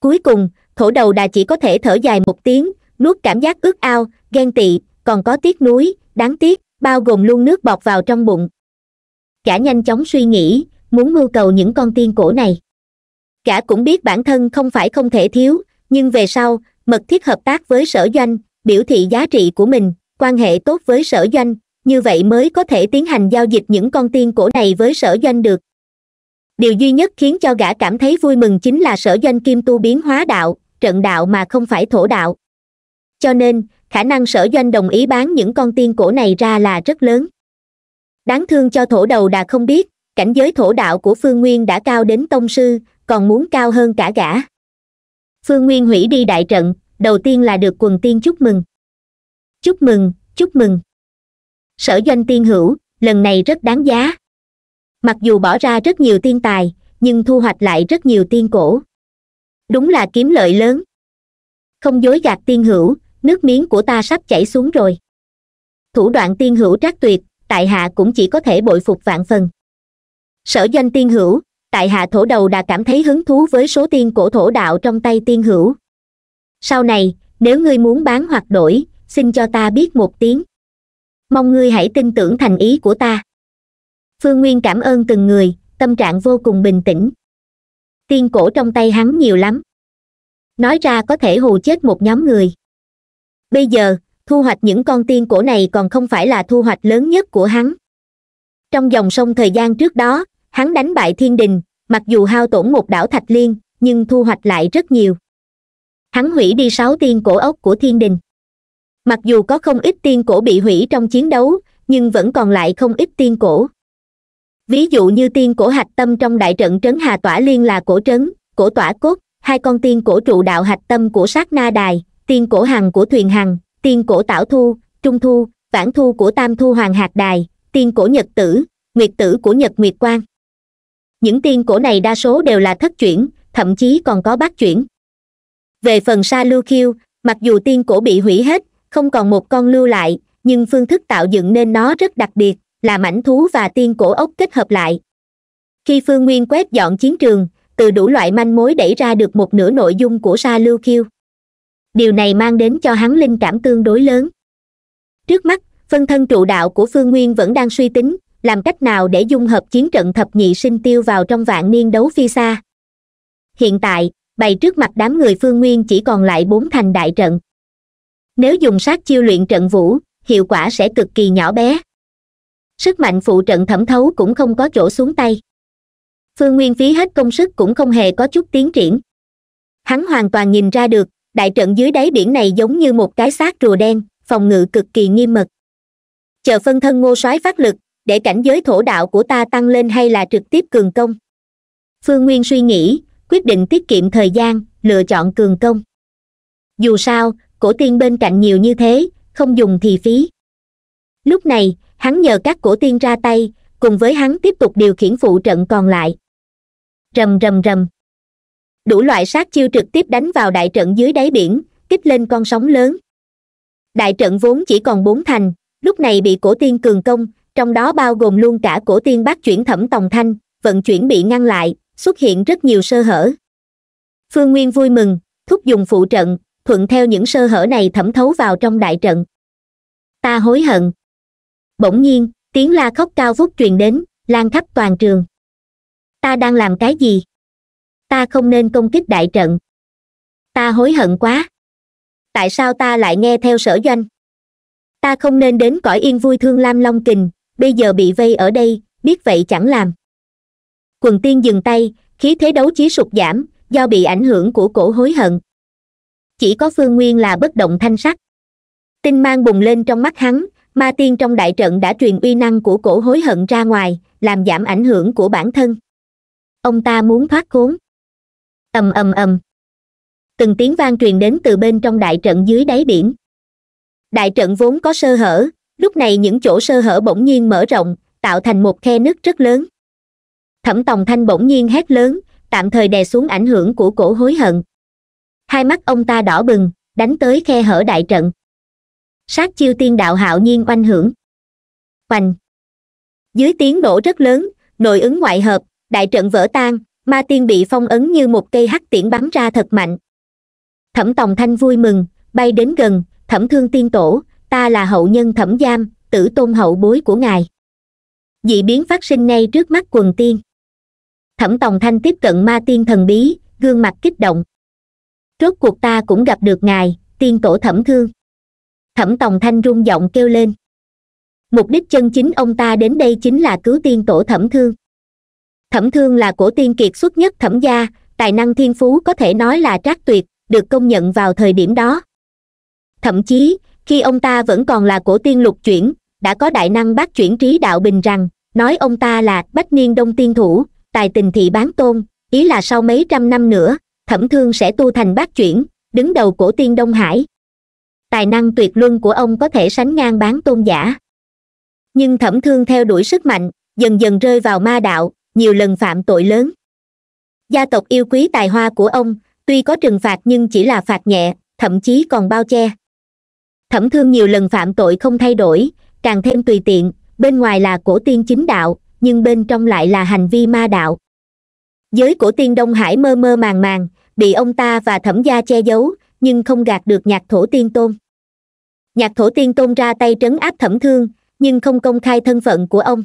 cuối cùng thổ đầu đà chỉ có thể thở dài một tiếng nuốt cảm giác ướt ao ghen tị còn có tiếc nuối đáng tiếc bao gồm luôn nước bọt vào trong bụng cả nhanh chóng suy nghĩ muốn mưu cầu những con tiên cổ này cả cũng biết bản thân không phải không thể thiếu nhưng về sau mật thiết hợp tác với sở doanh biểu thị giá trị của mình quan hệ tốt với sở doanh như vậy mới có thể tiến hành giao dịch những con tiên cổ này với sở doanh được điều duy nhất khiến cho gã cảm thấy vui mừng chính là sở doanh kim tu biến hóa đạo trận đạo mà không phải thổ đạo cho nên khả năng sở doanh đồng ý bán những con tiên cổ này ra là rất lớn đáng thương cho thổ đầu đà không biết cảnh giới thổ đạo của phương nguyên đã cao đến tông sư còn muốn cao hơn cả gã phương nguyên hủy đi đại trận đầu tiên là được quần tiên chúc mừng chúc mừng chúc mừng sở doanh tiên hữu lần này rất đáng giá mặc dù bỏ ra rất nhiều tiên tài nhưng thu hoạch lại rất nhiều tiên cổ đúng là kiếm lợi lớn không dối gạt tiên hữu nước miếng của ta sắp chảy xuống rồi thủ đoạn tiên hữu trác tuyệt tại hạ cũng chỉ có thể bội phục vạn phần sở danh tiên hữu tại hạ thổ đầu đã cảm thấy hứng thú với số tiên cổ thổ đạo trong tay tiên hữu sau này nếu ngươi muốn bán hoặc đổi xin cho ta biết một tiếng mong ngươi hãy tin tưởng thành ý của ta phương nguyên cảm ơn từng người tâm trạng vô cùng bình tĩnh tiên cổ trong tay hắn nhiều lắm nói ra có thể hù chết một nhóm người bây giờ thu hoạch những con tiên cổ này còn không phải là thu hoạch lớn nhất của hắn trong dòng sông thời gian trước đó hắn đánh bại thiên đình mặc dù hao tổn một đảo thạch liên nhưng thu hoạch lại rất nhiều hắn hủy đi sáu tiên cổ ốc của thiên đình mặc dù có không ít tiên cổ bị hủy trong chiến đấu nhưng vẫn còn lại không ít tiên cổ ví dụ như tiên cổ hạch tâm trong đại trận trấn hà tỏa liên là cổ trấn cổ tỏa cốt hai con tiên cổ trụ đạo hạch tâm của sát na đài tiên cổ hằng của thuyền hằng tiên cổ tảo thu trung thu vãn thu của tam thu hoàng hạt đài tiên cổ nhật tử nguyệt tử của nhật nguyệt quang những tiên cổ này đa số đều là thất chuyển thậm chí còn có bát chuyển về phần sa lưu khiêu mặc dù tiên cổ bị hủy hết không còn một con lưu lại nhưng phương thức tạo dựng nên nó rất đặc biệt là mảnh thú và tiên cổ ốc kết hợp lại khi phương nguyên quét dọn chiến trường từ đủ loại manh mối đẩy ra được một nửa nội dung của sa lưu kiêu điều này mang đến cho hắn linh cảm tương đối lớn trước mắt phân thân trụ đạo của phương nguyên vẫn đang suy tính làm cách nào để dung hợp chiến trận thập nhị sinh tiêu vào trong vạn niên đấu phi xa hiện tại bày trước mặt đám người phương nguyên chỉ còn lại bốn thành đại trận nếu dùng sát chiêu luyện trận vũ hiệu quả sẽ cực kỳ nhỏ bé sức mạnh phụ trận thẩm thấu cũng không có chỗ xuống tay phương nguyên phí hết công sức cũng không hề có chút tiến triển hắn hoàn toàn nhìn ra được đại trận dưới đáy biển này giống như một cái xác rùa đen phòng ngự cực kỳ nghiêm mật chờ phân thân ngô soái phát lực để cảnh giới thổ đạo của ta tăng lên hay là trực tiếp cường công phương nguyên suy nghĩ quyết định tiết kiệm thời gian lựa chọn cường công dù sao cổ tiên bên cạnh nhiều như thế không dùng thì phí lúc này hắn nhờ các cổ tiên ra tay cùng với hắn tiếp tục điều khiển phụ trận còn lại rầm rầm rầm đủ loại sát chiêu trực tiếp đánh vào đại trận dưới đáy biển kích lên con sóng lớn đại trận vốn chỉ còn bốn thành lúc này bị cổ tiên cường công trong đó bao gồm luôn cả cổ tiên bác chuyển thẩm tòng thanh vận chuyển bị ngăn lại xuất hiện rất nhiều sơ hở phương nguyên vui mừng thúc dùng phụ trận thuận theo những sơ hở này thẩm thấu vào trong đại trận ta hối hận bỗng nhiên tiếng la khóc cao vút truyền đến lan khắp toàn trường ta đang làm cái gì ta không nên công kích đại trận ta hối hận quá tại sao ta lại nghe theo sở doanh ta không nên đến cõi yên vui thương lam long kình bây giờ bị vây ở đây biết vậy chẳng làm quần tiên dừng tay khí thế đấu chí sụt giảm do bị ảnh hưởng của cổ hối hận chỉ có phương nguyên là bất động thanh sắc tinh mang bùng lên trong mắt hắn ma tiên trong đại trận đã truyền uy năng của cổ hối hận ra ngoài làm giảm ảnh hưởng của bản thân ông ta muốn thoát khốn ầm ầm ầm từng tiếng vang truyền đến từ bên trong đại trận dưới đáy biển đại trận vốn có sơ hở lúc này những chỗ sơ hở bỗng nhiên mở rộng tạo thành một khe nứt rất lớn thẩm tòng thanh bỗng nhiên hét lớn tạm thời đè xuống ảnh hưởng của cổ hối hận hai mắt ông ta đỏ bừng đánh tới khe hở đại trận sát chiêu tiên đạo hạo nhiên oanh hưởng oành dưới tiếng nổ rất lớn nội ứng ngoại hợp đại trận vỡ tan ma tiên bị phong ấn như một cây hắc tiễn bắn ra thật mạnh thẩm tòng thanh vui mừng bay đến gần thẩm thương tiên tổ ta là hậu nhân thẩm giam tử tôn hậu bối của ngài dị biến phát sinh ngay trước mắt quần tiên thẩm tòng thanh tiếp cận ma tiên thần bí gương mặt kích động rốt cuộc ta cũng gặp được ngài tiên tổ thẩm thương thẩm tòng thanh rung g kêu lên mục đích chân chính ông ta đến đây chính là cứu tiên tổ thẩm thương thẩm thương là cổ tiên kiệt xuất nhất thẩm gia tài năng thiên phú có thể nói là trác tuyệt được công nhận vào thời điểm đó thậm chí khi ông ta vẫn còn là cổ tiên lục chuyển đã có đại năng bác chuyển trí đạo bình rằng nói ông ta là bách niên đông tiên thủ tài tình thị bán tôn ý là sau mấy trăm năm nữa thẩm thương sẽ tu thành bác chuyển đứng đầu cổ tiên đông hải tài năng tuyệt luân của ông có thể sánh ngang bán tôn giả nhưng thẩm thương theo đuổi sức mạnh dần dần rơi vào ma đạo nhiều lần phạm tội lớn gia tộc yêu quý tài hoa của ông tuy có trừng phạt nhưng chỉ là phạt nhẹ thậm chí còn bao che thẩm thương nhiều lần phạm tội không thay đổi càng thêm tùy tiện bên ngoài là cổ tiên chính đạo nhưng bên trong lại là hành vi ma đạo giới cổ tiên đông hải mơ mơ màng màng bị ông ta và thẩm gia che giấu nhưng không gạt được nhạc thổ tiên tôn nhạc thổ tiên tôn ra tay trấn áp thẩm thương nhưng không công khai thân phận của ông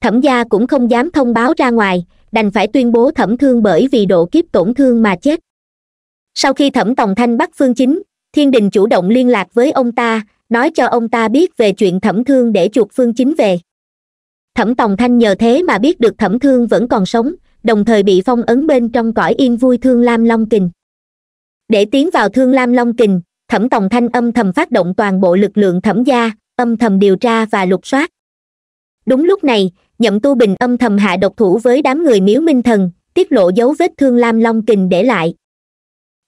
thẩm gia cũng không dám thông báo ra ngoài đành phải tuyên bố thẩm thương bởi vì độ kiếp tổn thương mà chết sau khi thẩm tòng thanh bắt phương chính thiên đình chủ động liên lạc với ông ta nói cho ông ta biết về chuyện thẩm thương để chuộc phương chính về thẩm tòng thanh nhờ thế mà biết được thẩm thương vẫn còn sống đồng thời bị phong ấn bên trong cõi yên vui thương lam long kình để tiến vào thương lam long kình thẩm tòng thanh âm thầm phát động toàn bộ lực lượng thẩm gia âm thầm điều tra và lục soát đúng lúc này nhậm tu bình âm thầm hạ độc thủ với đám người miếu minh thần tiết lộ dấu vết thương lam long kình để lại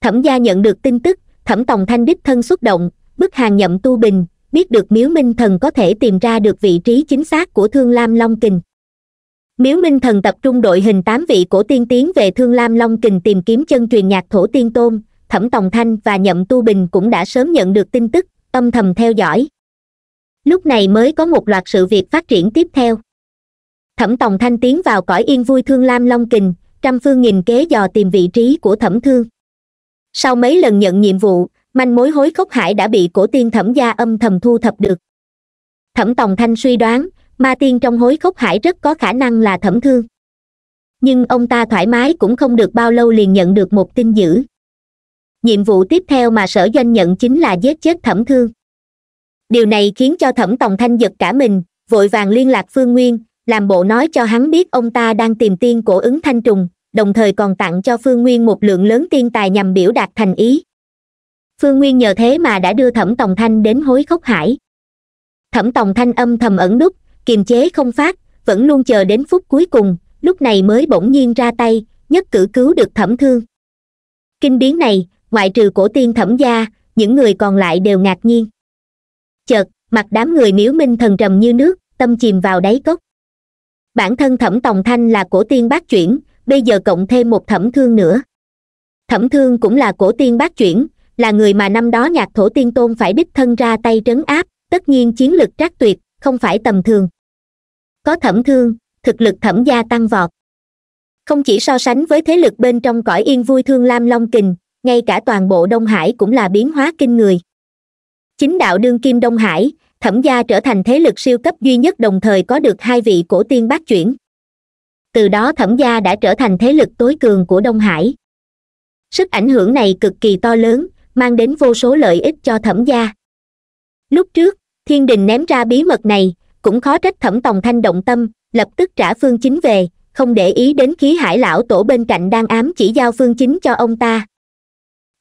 thẩm gia nhận được tin tức thẩm tòng thanh đích thân xúc động bức hàng nhậm tu bình biết được miếu minh thần có thể tìm ra được vị trí chính xác của thương lam long kình miếu minh thần tập trung đội hình tám vị cổ tiên tiến về thương lam long kình tìm kiếm chân truyền nhạc thổ tiên tôn thẩm tòng thanh và nhậm tu bình cũng đã sớm nhận được tin tức âm thầm theo dõi lúc này mới có một loạt sự việc phát triển tiếp theo thẩm tòng thanh tiến vào cõi yên vui thương lam long kình trăm phương nghìn kế dò tìm vị trí của thẩm thương sau mấy lần nhận nhiệm vụ manh mối hối khốc hải đã bị cổ tiên thẩm gia âm thầm thu thập được thẩm tòng thanh suy đoán ma tiên trong hối khốc hải rất có khả năng là thẩm thương nhưng ông ta thoải mái cũng không được bao lâu liền nhận được một tin dữ nhiệm vụ tiếp theo mà sở doanh nhận chính là giết chết thẩm thương điều này khiến cho thẩm tòng thanh giật cả mình vội vàng liên lạc phương nguyên làm bộ nói cho hắn biết ông ta đang tìm tiên cổ ứng thanh trùng đồng thời còn tặng cho phương nguyên một lượng lớn tiên tài nhằm biểu đạt thành ý phương nguyên nhờ thế mà đã đưa thẩm tòng thanh đến hối khốc hải thẩm tòng thanh âm thầm ẩn nút kiềm chế không phát vẫn luôn chờ đến phút cuối cùng lúc này mới bỗng nhiên ra tay nhất cử cứu được thẩm thương kinh biến này ngoại trừ cổ tiên thẩm gia những người còn lại đều ngạc nhiên chợt mặt đám người miếu minh thần trầm như nước tâm chìm vào đáy cốc bản thân thẩm tòng thanh là cổ tiên bác chuyển bây giờ cộng thêm một thẩm thương nữa thẩm thương cũng là cổ tiên bác chuyển là người mà năm đó nhạc thổ tiên tôn phải đích thân ra tay trấn áp tất nhiên chiến lực trác tuyệt không phải tầm thường có thẩm thương thực lực thẩm gia tăng vọt không chỉ so sánh với thế lực bên trong cõi yên vui thương lam long kình ngay cả toàn bộ đông hải cũng là biến hóa kinh người chính đạo đương kim đông hải thẩm gia trở thành thế lực siêu cấp duy nhất đồng thời có được hai vị cổ tiên bát chuyển từ đó thẩm gia đã trở thành thế lực tối cường của đông hải sức ảnh hưởng này cực kỳ to lớn mang đến vô số lợi ích cho thẩm gia lúc trước thiên đình ném ra bí mật này cũng khó trách thẩm tòng thanh động tâm lập tức trả phương chính về không để ý đến khí hải lão tổ bên cạnh đang ám chỉ giao phương chính cho ông ta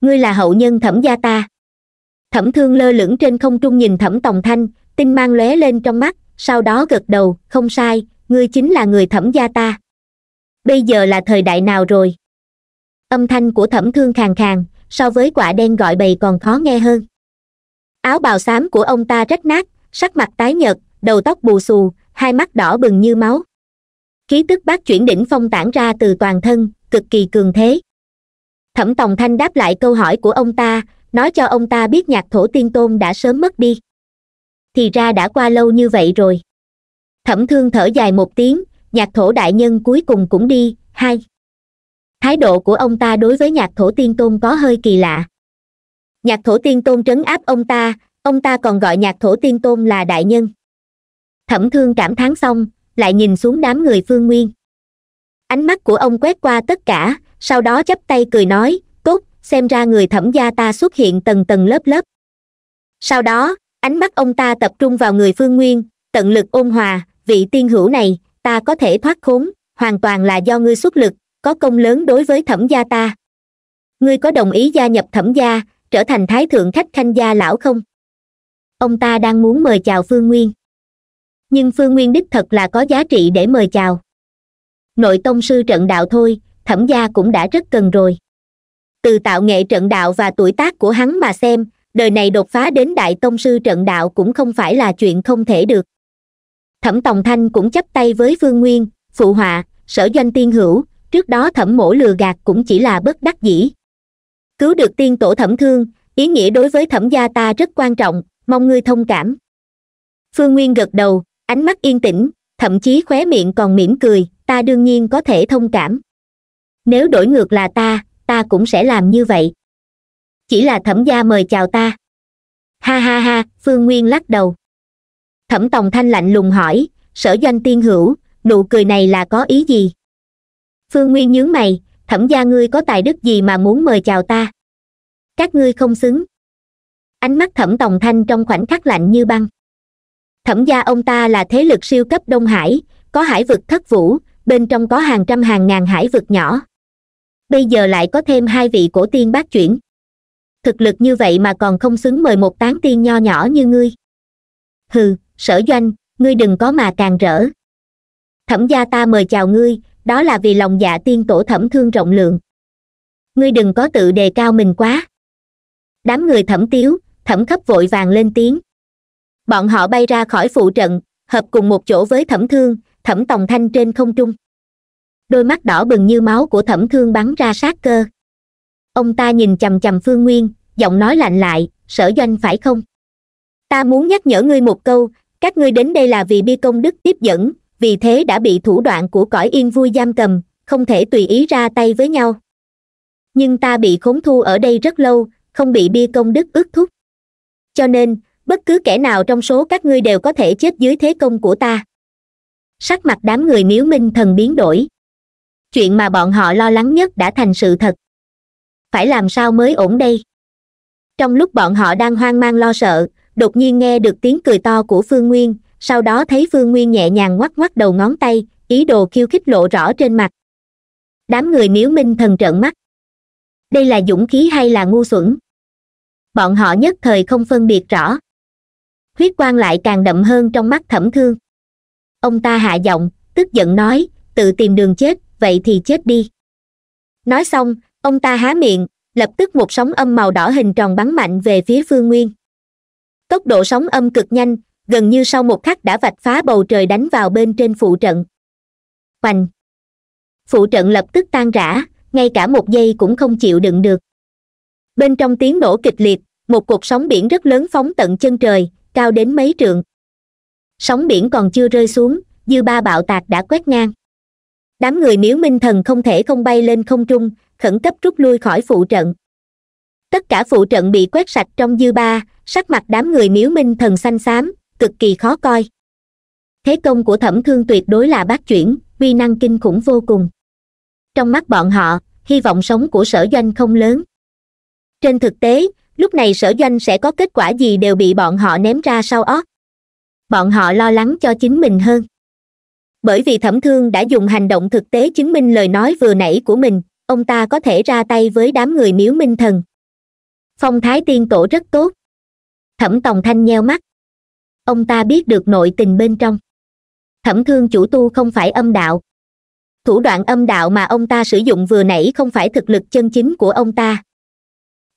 ngươi là hậu nhân thẩm gia ta thẩm thương lơ lửng trên không trung nhìn thẩm tòng thanh tinh mang lóe lên trong mắt sau đó gật đầu không sai ngươi chính là người thẩm gia ta bây giờ là thời đại nào rồi âm thanh của thẩm thương khàn khàn so với quả đen gọi bầy còn khó nghe hơn áo bào xám của ông ta rách nát sắc mặt tái nhợt đầu tóc bù xù hai mắt đỏ bừng như máu khí tức bác chuyển đỉnh phong tản ra từ toàn thân cực kỳ cường thế thẩm tòng thanh đáp lại câu hỏi của ông ta nói cho ông ta biết nhạc thổ tiên tôn đã sớm mất đi thì ra đã qua lâu như vậy rồi thẩm thương thở dài một tiếng nhạc thổ đại nhân cuối cùng cũng đi hai thái độ của ông ta đối với nhạc thổ tiên tôn có hơi kỳ lạ nhạc thổ tiên tôn trấn áp ông ta ông ta còn gọi nhạc thổ tiên tôn là đại nhân thẩm thương cảm thán xong lại nhìn xuống đám người phương nguyên ánh mắt của ông quét qua tất cả sau đó chắp tay cười nói tốt xem ra người thẩm gia ta xuất hiện tầng tầng lớp lớp sau đó ánh mắt ông ta tập trung vào người phương nguyên tận lực ôn hòa vị tiên hữu này ta có thể thoát khốn hoàn toàn là do ngươi xuất lực có công lớn đối với thẩm gia ta ngươi có đồng ý gia nhập thẩm gia trở thành thái thượng khách khanh gia lão không ông ta đang muốn mời chào phương nguyên nhưng phương nguyên đích thật là có giá trị để mời chào nội tông sư trận đạo thôi thẩm gia cũng đã rất cần rồi từ tạo nghệ trận đạo và tuổi tác của hắn mà xem đời này đột phá đến đại tông sư trận đạo cũng không phải là chuyện không thể được thẩm tòng thanh cũng chấp tay với phương nguyên phụ họa sở doanh tiên hữu trước đó thẩm mổ lừa gạt cũng chỉ là bất đắc dĩ cứu được tiên tổ thẩm thương ý nghĩa đối với thẩm gia ta rất quan trọng mong ngươi thông cảm phương nguyên gật đầu ánh mắt yên tĩnh thậm chí khóe miệng còn mỉm cười ta đương nhiên có thể thông cảm nếu đổi ngược là ta ta cũng sẽ làm như vậy chỉ là thẩm gia mời chào ta ha ha ha phương nguyên lắc đầu thẩm tòng thanh lạnh lùng hỏi sở doanh tiên hữu nụ cười này là có ý gì phương nguyên nhướng mày thẩm gia ngươi có tài đức gì mà muốn mời chào ta các ngươi không xứng ánh mắt thẩm tòng thanh trong khoảnh khắc lạnh như băng thẩm gia ông ta là thế lực siêu cấp đông hải có hải vực thất vũ bên trong có hàng trăm hàng ngàn hải vực nhỏ bây giờ lại có thêm hai vị cổ tiên bác chuyển thực lực như vậy mà còn không xứng mời một tán tiên nho nhỏ như ngươi hừ sở doanh ngươi đừng có mà càng rỡ thẩm gia ta mời chào ngươi đó là vì lòng dạ tiên tổ thẩm thương rộng lượng ngươi đừng có tự đề cao mình quá đám người thẩm tiếu thẩm khắp vội vàng lên tiếng bọn họ bay ra khỏi phụ trận hợp cùng một chỗ với thẩm thương thẩm tòng thanh trên không trung đôi mắt đỏ bừng như máu của thẩm thương bắn ra sát cơ ông ta nhìn chằm chằm phương nguyên giọng nói lạnh lại sở doanh phải không ta muốn nhắc nhở ngươi một câu các ngươi đến đây là vì bi công đức tiếp dẫn vì thế đã bị thủ đoạn của cõi yên vui giam cầm không thể tùy ý ra tay với nhau nhưng ta bị khốn thu ở đây rất lâu không bị Bi công đức ước thúc cho nên bất cứ kẻ nào trong số các ngươi đều có thể chết dưới thế công của ta sắc mặt đám người miếu minh thần biến đổi chuyện mà bọn họ lo lắng nhất đã thành sự thật phải làm sao mới ổn đây trong lúc bọn họ đang hoang mang lo sợ đột nhiên nghe được tiếng cười to của phương nguyên sau đó thấy phương nguyên nhẹ nhàng ngoắc ngoắc đầu ngón tay ý đồ khiêu khích lộ rõ trên mặt đám người miếu minh thần trợn mắt đây là dũng khí hay là ngu xuẩn bọn họ nhất thời không phân biệt rõ huyết quang lại càng đậm hơn trong mắt thẩm thương ông ta hạ giọng tức giận nói tự tìm đường chết vậy thì chết đi nói xong ông ta há miệng lập tức một sóng âm màu đỏ hình tròn bắn mạnh về phía phương nguyên tốc độ sóng âm cực nhanh gần như sau một khắc đã vạch phá bầu trời đánh vào bên trên phụ trận hoành phụ trận lập tức tan rã ngay cả một giây cũng không chịu đựng được bên trong tiếng nổ kịch liệt một cột sóng biển rất lớn phóng tận chân trời cao đến mấy trượng sóng biển còn chưa rơi xuống dư ba bạo tạc đã quét ngang đám người miếu minh thần không thể không bay lên không trung khẩn cấp rút lui khỏi phụ trận tất cả phụ trận bị quét sạch trong dư ba sắc mặt đám người miếu minh thần xanh xám cực kỳ khó coi thế công của thẩm thương tuyệt đối là bát chuyển uy năng kinh khủng vô cùng trong mắt bọn họ hy vọng sống của sở doanh không lớn trên thực tế lúc này sở doanh sẽ có kết quả gì đều bị bọn họ ném ra sau ót bọn họ lo lắng cho chính mình hơn bởi vì thẩm thương đã dùng hành động thực tế chứng minh lời nói vừa nãy của mình ông ta có thể ra tay với đám người miếu minh thần phong thái tiên tổ rất tốt thẩm tòng thanh nheo mắt ông ta biết được nội tình bên trong thẩm thương chủ tu không phải âm đạo thủ đoạn âm đạo mà ông ta sử dụng vừa nãy không phải thực lực chân chính của ông ta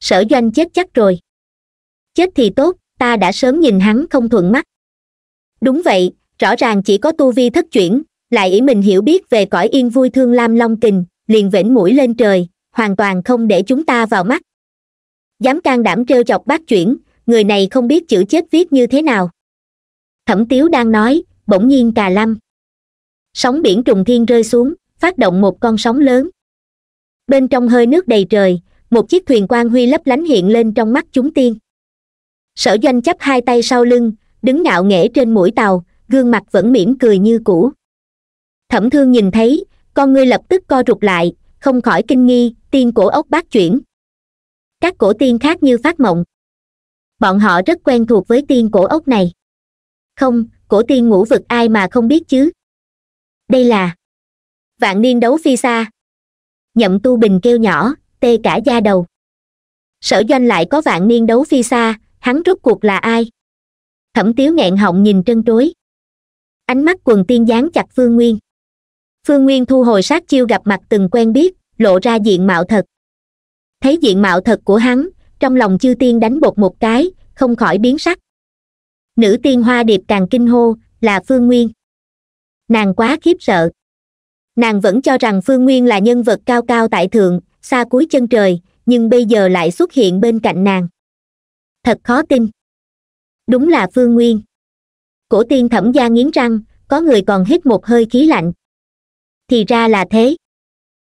sở doanh chết chắc rồi chết thì tốt ta đã sớm nhìn hắn không thuận mắt đúng vậy rõ ràng chỉ có tu vi thất chuyển lại ý mình hiểu biết về cõi yên vui thương lam long kình liền vểnh mũi lên trời hoàn toàn không để chúng ta vào mắt dám can đảm t chọc bác chuyển người này không biết chữ chết viết như thế nào thẩm tiếu đang nói bỗng nhiên cà lâm sóng biển trùng thiên rơi xuống phát động một con sóng lớn bên trong hơi nước đầy trời một chiếc thuyền quan huy lấp lánh hiện lên trong mắt chúng tiên sở doanh chấp hai tay sau lưng đứng ngạo nghễ trên mũi tàu gương mặt vẫn mỉm cười như cũ thẩm thương nhìn thấy con ngươi lập tức co rụt lại không khỏi kinh nghi tiên cổ ốc bác chuyển các cổ tiên khác như phát mộng bọn họ rất quen thuộc với tiên cổ ốc này không cổ tiên ngũ vực ai mà không biết chứ đây là vạn niên đấu phi xa nhậm tu bình kêu nhỏ tê cả da đầu sở doanh lại có vạn niên đấu phi xa hắn rốt cuộc là ai thẩm tiếu nghẹn họng nhìn trân trối ánh mắt quần tiên dán chặt phương nguyên phương nguyên thu hồi sát chiêu gặp mặt từng quen biết lộ ra diện mạo thật thấy diện mạo thật của hắn trong lòng chư tiên đánh bột một cái không khỏi biến sắc nữ tiên hoa điệp càng kinh hô là phương nguyên nàng quá khiếp sợ nàng vẫn cho rằng phương nguyên là nhân vật cao cao tại thượng xa cuối chân trời nhưng bây giờ lại xuất hiện bên cạnh nàng thật khó tin đúng là phương nguyên cổ tiên thẩm gia nghiến răng có người còn hít một hơi khí lạnh thì ra là thế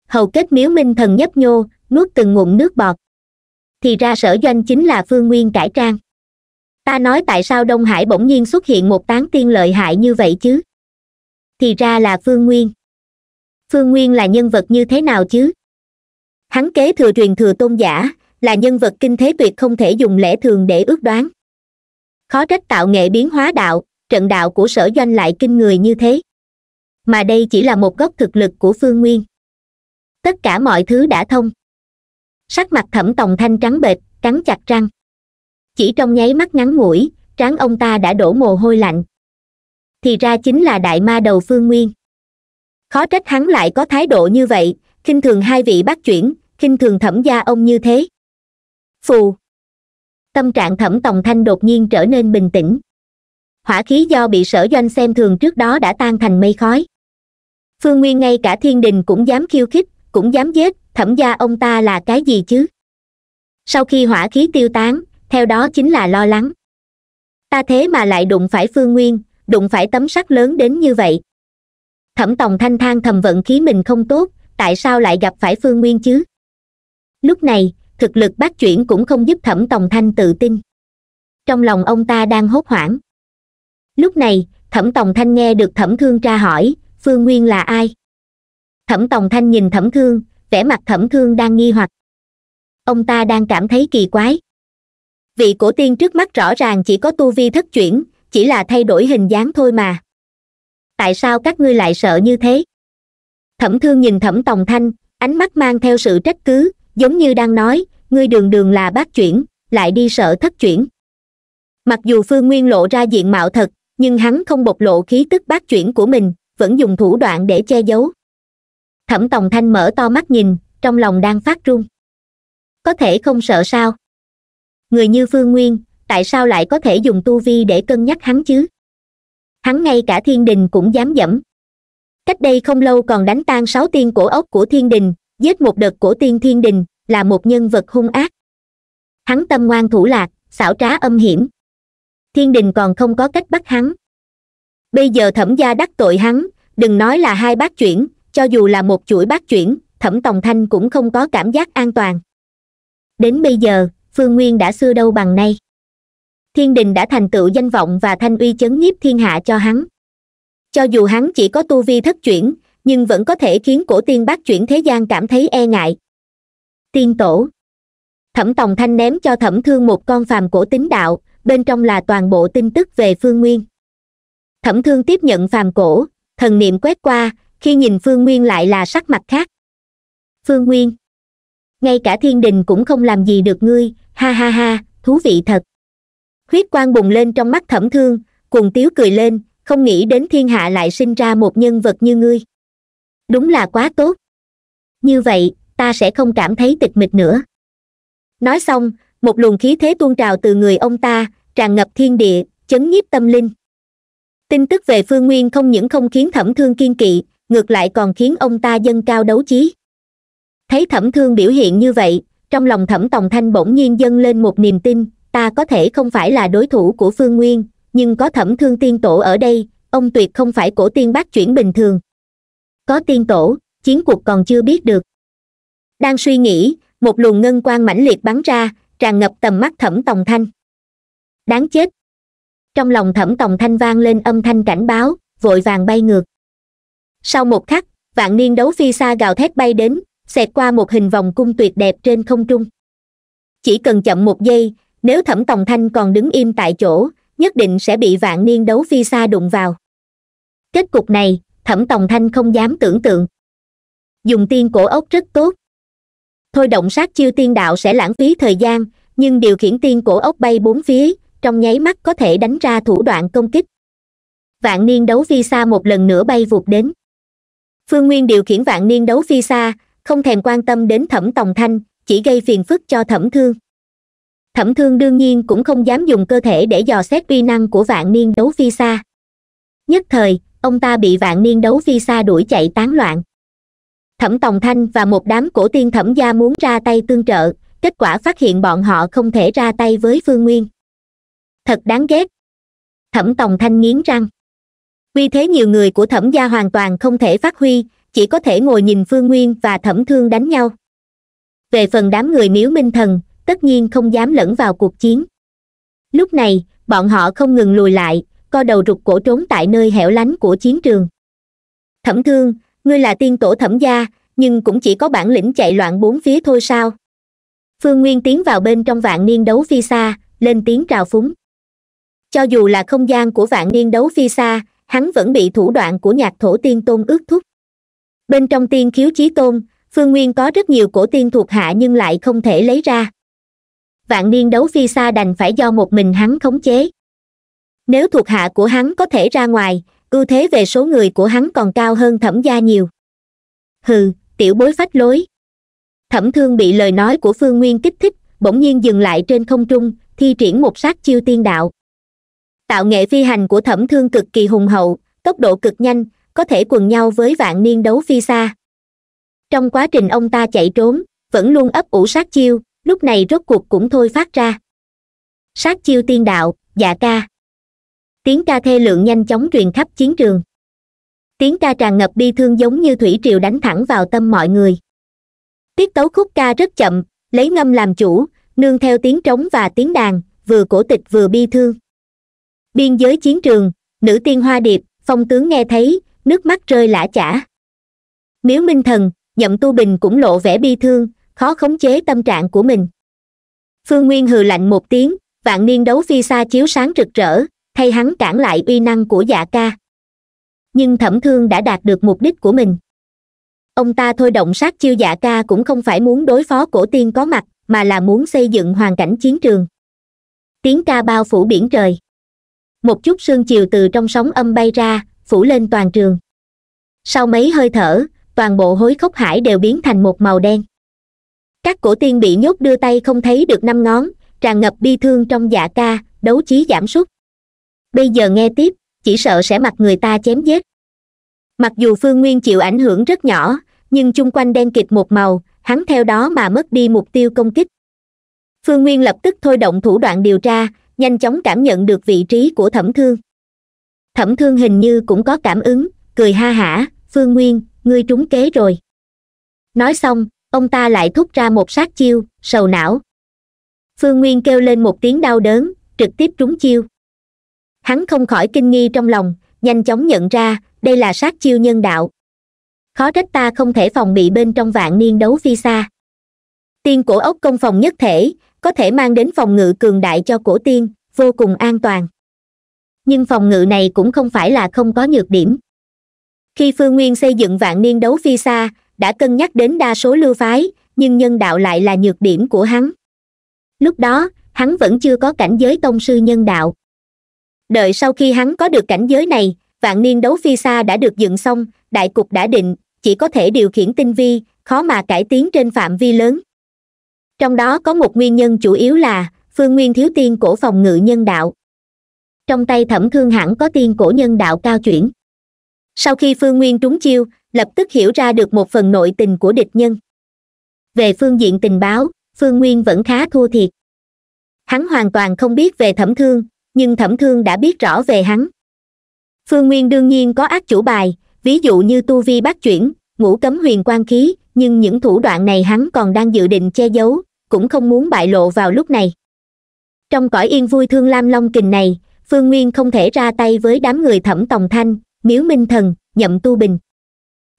hầu kết miếu minh thần nhấp nhô nuốt từng ngụm nước bọt thì ra sở doanh chính là phương nguyên cải trang ta nói tại sao đông hải bỗng nhiên xuất hiện một tán tiên lợi hại như vậy chứ thì ra là phương nguyên phương nguyên là nhân vật như thế nào chứ hắn kế thừa truyền thừa tôn giả là nhân vật kinh thế tuyệt không thể dùng lẽ thường để ước đoán khó trách tạo nghệ biến hóa đạo trận đạo của sở doanh lại kinh người như thế mà đây chỉ là một góc thực lực của phương nguyên tất cả mọi thứ đã thông sắc mặt thẩm tòng thanh trắng bệch cắn chặt răng chỉ trong nháy mắt ngắn ngủi trán ông ta đã đổ mồ hôi lạnh thì ra chính là đại ma đầu phương nguyên khó trách hắn lại có thái độ như vậy khinh thường hai vị bác chuyển khinh thường thẩm gia ông như thế phù tâm trạng thẩm tòng thanh đột nhiên trở nên bình tĩnh hỏa khí do bị sở doanh xem thường trước đó đã tan thành mây khói phương nguyên ngay cả thiên đình cũng dám khiêu khích cũng dám giết thẩm gia ông ta là cái gì chứ sau khi hỏa khí tiêu tán theo đó chính là lo lắng ta thế mà lại đụng phải phương nguyên đụng phải tấm sắt lớn đến như vậy thẩm tòng thanh thang thầm vận khí mình không tốt tại sao lại gặp phải phương nguyên chứ lúc này thực lực bắt chuyển cũng không giúp thẩm tòng thanh tự tin trong lòng ông ta đang hốt hoảng lúc này thẩm tòng thanh nghe được thẩm thương tra hỏi phương nguyên là ai thẩm tòng thanh nhìn thẩm thương vẻ mặt thẩm thương đang nghi hoặc ông ta đang cảm thấy kỳ quái vị cổ tiên trước mắt rõ ràng chỉ có tu vi thất chuyển chỉ là thay đổi hình dáng thôi mà tại sao các ngươi lại sợ như thế thẩm thương nhìn thẩm tòng thanh ánh mắt mang theo sự trách cứ giống như đang nói ngươi đường đường là bác chuyển lại đi sợ thất chuyển mặc dù phương nguyên lộ ra diện mạo thật nhưng hắn không bộc lộ khí tức bát chuyển của mình vẫn dùng thủ đoạn để che giấu thẩm tòng thanh mở to mắt nhìn trong lòng đang phát run có thể không sợ sao người như phương nguyên tại sao lại có thể dùng tu vi để cân nhắc hắn chứ hắn ngay cả thiên đình cũng dám dẫm cách đây không lâu còn đánh tan sáu tiên cổ ốc của thiên đình giết một đợt cổ tiên thiên đình là một nhân vật hung ác hắn tâm ngoan thủ lạc xảo trá âm hiểm thiên đình còn không có cách bắt hắn bây giờ thẩm gia đắc tội hắn đừng nói là hai bác chuyển cho dù là một chuỗi bác chuyển thẩm tòng thanh cũng không có cảm giác an toàn đến bây giờ phương nguyên đã xưa đâu bằng nay thiên đình đã thành tựu danh vọng và thanh uy chấn nhiếp thiên hạ cho hắn cho dù hắn chỉ có tu vi thất chuyển nhưng vẫn có thể khiến cổ tiên bác chuyển thế gian cảm thấy e ngại tiên tổ thẩm tòng thanh ném cho thẩm thương một con phàm cổ tính đạo bên trong là toàn bộ tin tức về phương nguyên thẩm thương tiếp nhận phàm cổ thần niệm quét qua khi nhìn phương nguyên lại là sắc mặt khác phương nguyên ngay cả thiên đình cũng không làm gì được ngươi ha ha ha thú vị thật huyết quang bùng lên trong mắt thẩm thương cuồng tiếu cười lên không nghĩ đến thiên hạ lại sinh ra một nhân vật như ngươi đúng là quá tốt như vậy ta sẽ không cảm thấy tịch mịch nữa nói xong một luồng khí thế tuôn trào từ người ông ta tràn ngập thiên địa chấn nhiếp tâm linh tin tức về phương nguyên không những không khiến thẩm thương kiên kỵ ngược lại còn khiến ông ta dâng cao đấu chí thấy thẩm thương biểu hiện như vậy trong lòng thẩm tòng thanh bỗng nhiên dâng lên một niềm tin ta có thể không phải là đối thủ của phương nguyên nhưng có thẩm thương tiên tổ ở đây ông tuyệt không phải cổ tiên bác chuyển bình thường có tiên tổ chiến cuộc còn chưa biết được đang suy nghĩ một luồng ngân quang mãnh liệt bắn ra tràn ngập tầm mắt thẩm tòng thanh đáng chết trong lòng thẩm tòng thanh vang lên âm thanh cảnh báo vội vàng bay ngược sau một khắc vạn niên đấu phi xa gào thét bay đến xẹt qua một hình vòng cung tuyệt đẹp trên không trung chỉ cần chậm một giây nếu thẩm tòng thanh còn đứng im tại chỗ nhất định sẽ bị vạn niên đấu phi xa đụng vào kết cục này thẩm tòng thanh không dám tưởng tượng dùng tiên cổ ốc rất tốt thôi động sát chiêu tiên đạo sẽ lãng phí thời gian nhưng điều khiển tiên cổ ốc bay bốn phía trong nháy mắt có thể đánh ra thủ đoạn công kích vạn niên đấu phi xa một lần nữa bay vụt đến phương nguyên điều khiển vạn niên đấu phi xa không thèm quan tâm đến thẩm tòng thanh chỉ gây phiền phức cho thẩm thương thẩm thương đương nhiên cũng không dám dùng cơ thể để dò xét uy năng của vạn niên đấu phi xa nhất thời ông ta bị vạn niên đấu phi xa đuổi chạy tán loạn thẩm tòng thanh và một đám cổ tiên thẩm gia muốn ra tay tương trợ kết quả phát hiện bọn họ không thể ra tay với phương nguyên thật đáng ghét thẩm tòng thanh nghiến răng quy thế nhiều người của thẩm gia hoàn toàn không thể phát huy chỉ có thể ngồi nhìn phương nguyên và thẩm thương đánh nhau về phần đám người miếu minh thần tất nhiên không dám lẫn vào cuộc chiến lúc này bọn họ không ngừng lùi lại co đầu rụt cổ trốn tại nơi hẻo lánh của chiến trường thẩm thương ngươi là tiên tổ thẩm gia nhưng cũng chỉ có bản lĩnh chạy loạn bốn phía thôi sao phương nguyên tiến vào bên trong vạn niên đấu phi xa lên tiếng trào phúng cho dù là không gian của vạn niên đấu phi xa hắn vẫn bị thủ đoạn của nhạc thổ tiên tôn ước thúc bên trong tiên khiếu chí tôn phương nguyên có rất nhiều cổ tiên thuộc hạ nhưng lại không thể lấy ra vạn niên đấu phi xa đành phải do một mình hắn khống chế nếu thuộc hạ của hắn có thể ra ngoài ưu thế về số người của hắn còn cao hơn thẩm gia nhiều hừ tiểu bối phách lối thẩm thương bị lời nói của phương nguyên kích thích bỗng nhiên dừng lại trên không trung thi triển một sát chiêu tiên đạo tạo nghệ phi hành của thẩm thương cực kỳ hùng hậu tốc độ cực nhanh có thể quần nhau với vạn niên đấu phi xa trong quá trình ông ta chạy trốn vẫn luôn ấp ủ sát chiêu lúc này rốt cuộc cũng thôi phát ra sát chiêu tiên đạo dạ ca tiếng ca thê lượng nhanh chóng truyền khắp chiến trường tiếng ca tràn ngập bi thương giống như thủy triều đánh thẳng vào tâm mọi người tiết tấu khúc ca rất chậm lấy ngâm làm chủ nương theo tiếng trống và tiếng đàn vừa cổ tịch vừa bi thương biên giới chiến trường nữ tiên hoa điệp phong tướng nghe thấy nước mắt rơi lã chả miếu minh thần nhậm tu bình cũng lộ vẻ bi thương khó khống chế tâm trạng của mình phương nguyên hừ lạnh một tiếng vạn niên đấu phi xa chiếu sáng rực rỡ thay hắn cản lại uy năng của dạ ca nhưng thẩm thương đã đạt được mục đích của mình ông ta thôi động sát chiêu dạ ca cũng không phải muốn đối phó cổ tiên có mặt mà là muốn xây dựng hoàn cảnh chiến trường tiếng ca bao phủ biển trời một chút sương chiều từ trong sóng âm bay ra phủ lên toàn trường sau mấy hơi thở toàn bộ hối khốc hải đều biến thành một màu đen các cổ tiên bị nhốt đưa tay không thấy được năm ngón tràn ngập bi thương trong dạ ca đấu chí giảm sút bây giờ nghe tiếp chỉ sợ sẽ mặc người ta chém giết mặc dù phương nguyên chịu ảnh hưởng rất nhỏ nhưng chung quanh đen kịt một màu hắn theo đó mà mất đi mục tiêu công kích phương nguyên lập tức thôi động thủ đoạn điều tra nhanh chóng cảm nhận được vị trí của thẩm thương thẩm thương hình như cũng có cảm ứng cười ha hả phương nguyên ngươi trúng kế rồi nói xong ông ta lại thúc ra một sát chiêu sầu não phương nguyên kêu lên một tiếng đau đớn trực tiếp trúng chiêu hắn không khỏi kinh nghi trong lòng nhanh chóng nhận ra đây là sát chiêu nhân đạo khó trách ta không thể phòng bị bên trong vạn niên đấu phi xa tiên cổ ốc công phòng nhất thể có thể mang đến phòng ngự cường đại cho cổ tiên vô cùng an toàn nhưng phòng ngự này cũng không phải là không có nhược điểm khi phương nguyên xây dựng vạn niên đấu phi xa đã cân nhắc đến đa số lưu phái nhưng nhân đạo lại là nhược điểm của hắn lúc đó hắn vẫn chưa có cảnh giới tông sư nhân đạo đợi sau khi hắn có được cảnh giới này vạn niên đấu phi xa đã được dựng xong đại cục đã định chỉ có thể điều khiển tinh vi khó mà cải tiến trên phạm vi lớn trong đó có một nguyên nhân chủ yếu là phương nguyên thiếu tiên cổ phòng ngự nhân đạo trong tay thẩm thương hẳn có tiên cổ nhân đạo cao chuyển sau khi phương nguyên trúng chiêu lập tức hiểu ra được một phần nội tình của địch nhân về phương diện tình báo phương nguyên vẫn khá thua thiệt hắn hoàn toàn không biết về thẩm thương nhưng thẩm thương đã biết rõ về hắn phương nguyên đương nhiên có ác chủ bài ví dụ như tu vi bắt chuyển ngũ cấm huyền quan khí nhưng những thủ đoạn này hắn còn đang dự định che giấu cũng không muốn bại lộ vào lúc này trong cõi yên vui thương lam long kình này phương nguyên không thể ra tay với đám người thẩm tòng thanh miếu minh thần nhậm tu bình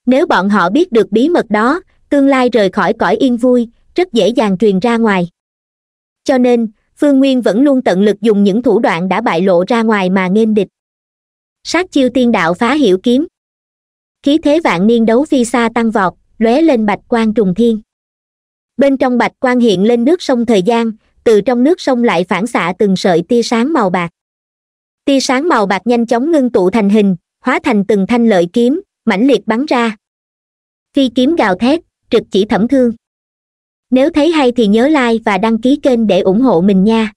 nếu bọn họ biết được bí mật đó tương lai rời khỏi cõi yên vui rất dễ dàng truyền ra ngoài cho nên phương nguyên vẫn luôn tận lực dùng những thủ đoạn đã bại lộ ra ngoài mà nghênh địch sát chiêu tiên đạo phá hiểu kiếm khí thế vạn niên đấu phi xa tăng vọt lóe lên bạch quan trùng thiên bên trong bạch quan hiện lên nước sông thời gian từ trong nước sông lại phản xạ từng sợi tia sáng màu bạc tia sáng màu bạc nhanh chóng ngưng tụ thành hình hóa thành từng thanh lợi kiếm mãnh liệt bắn ra phi kiếm gào thét trực chỉ thẩm thương nếu thấy hay thì nhớ like và đăng ký kênh để ủng hộ mình nha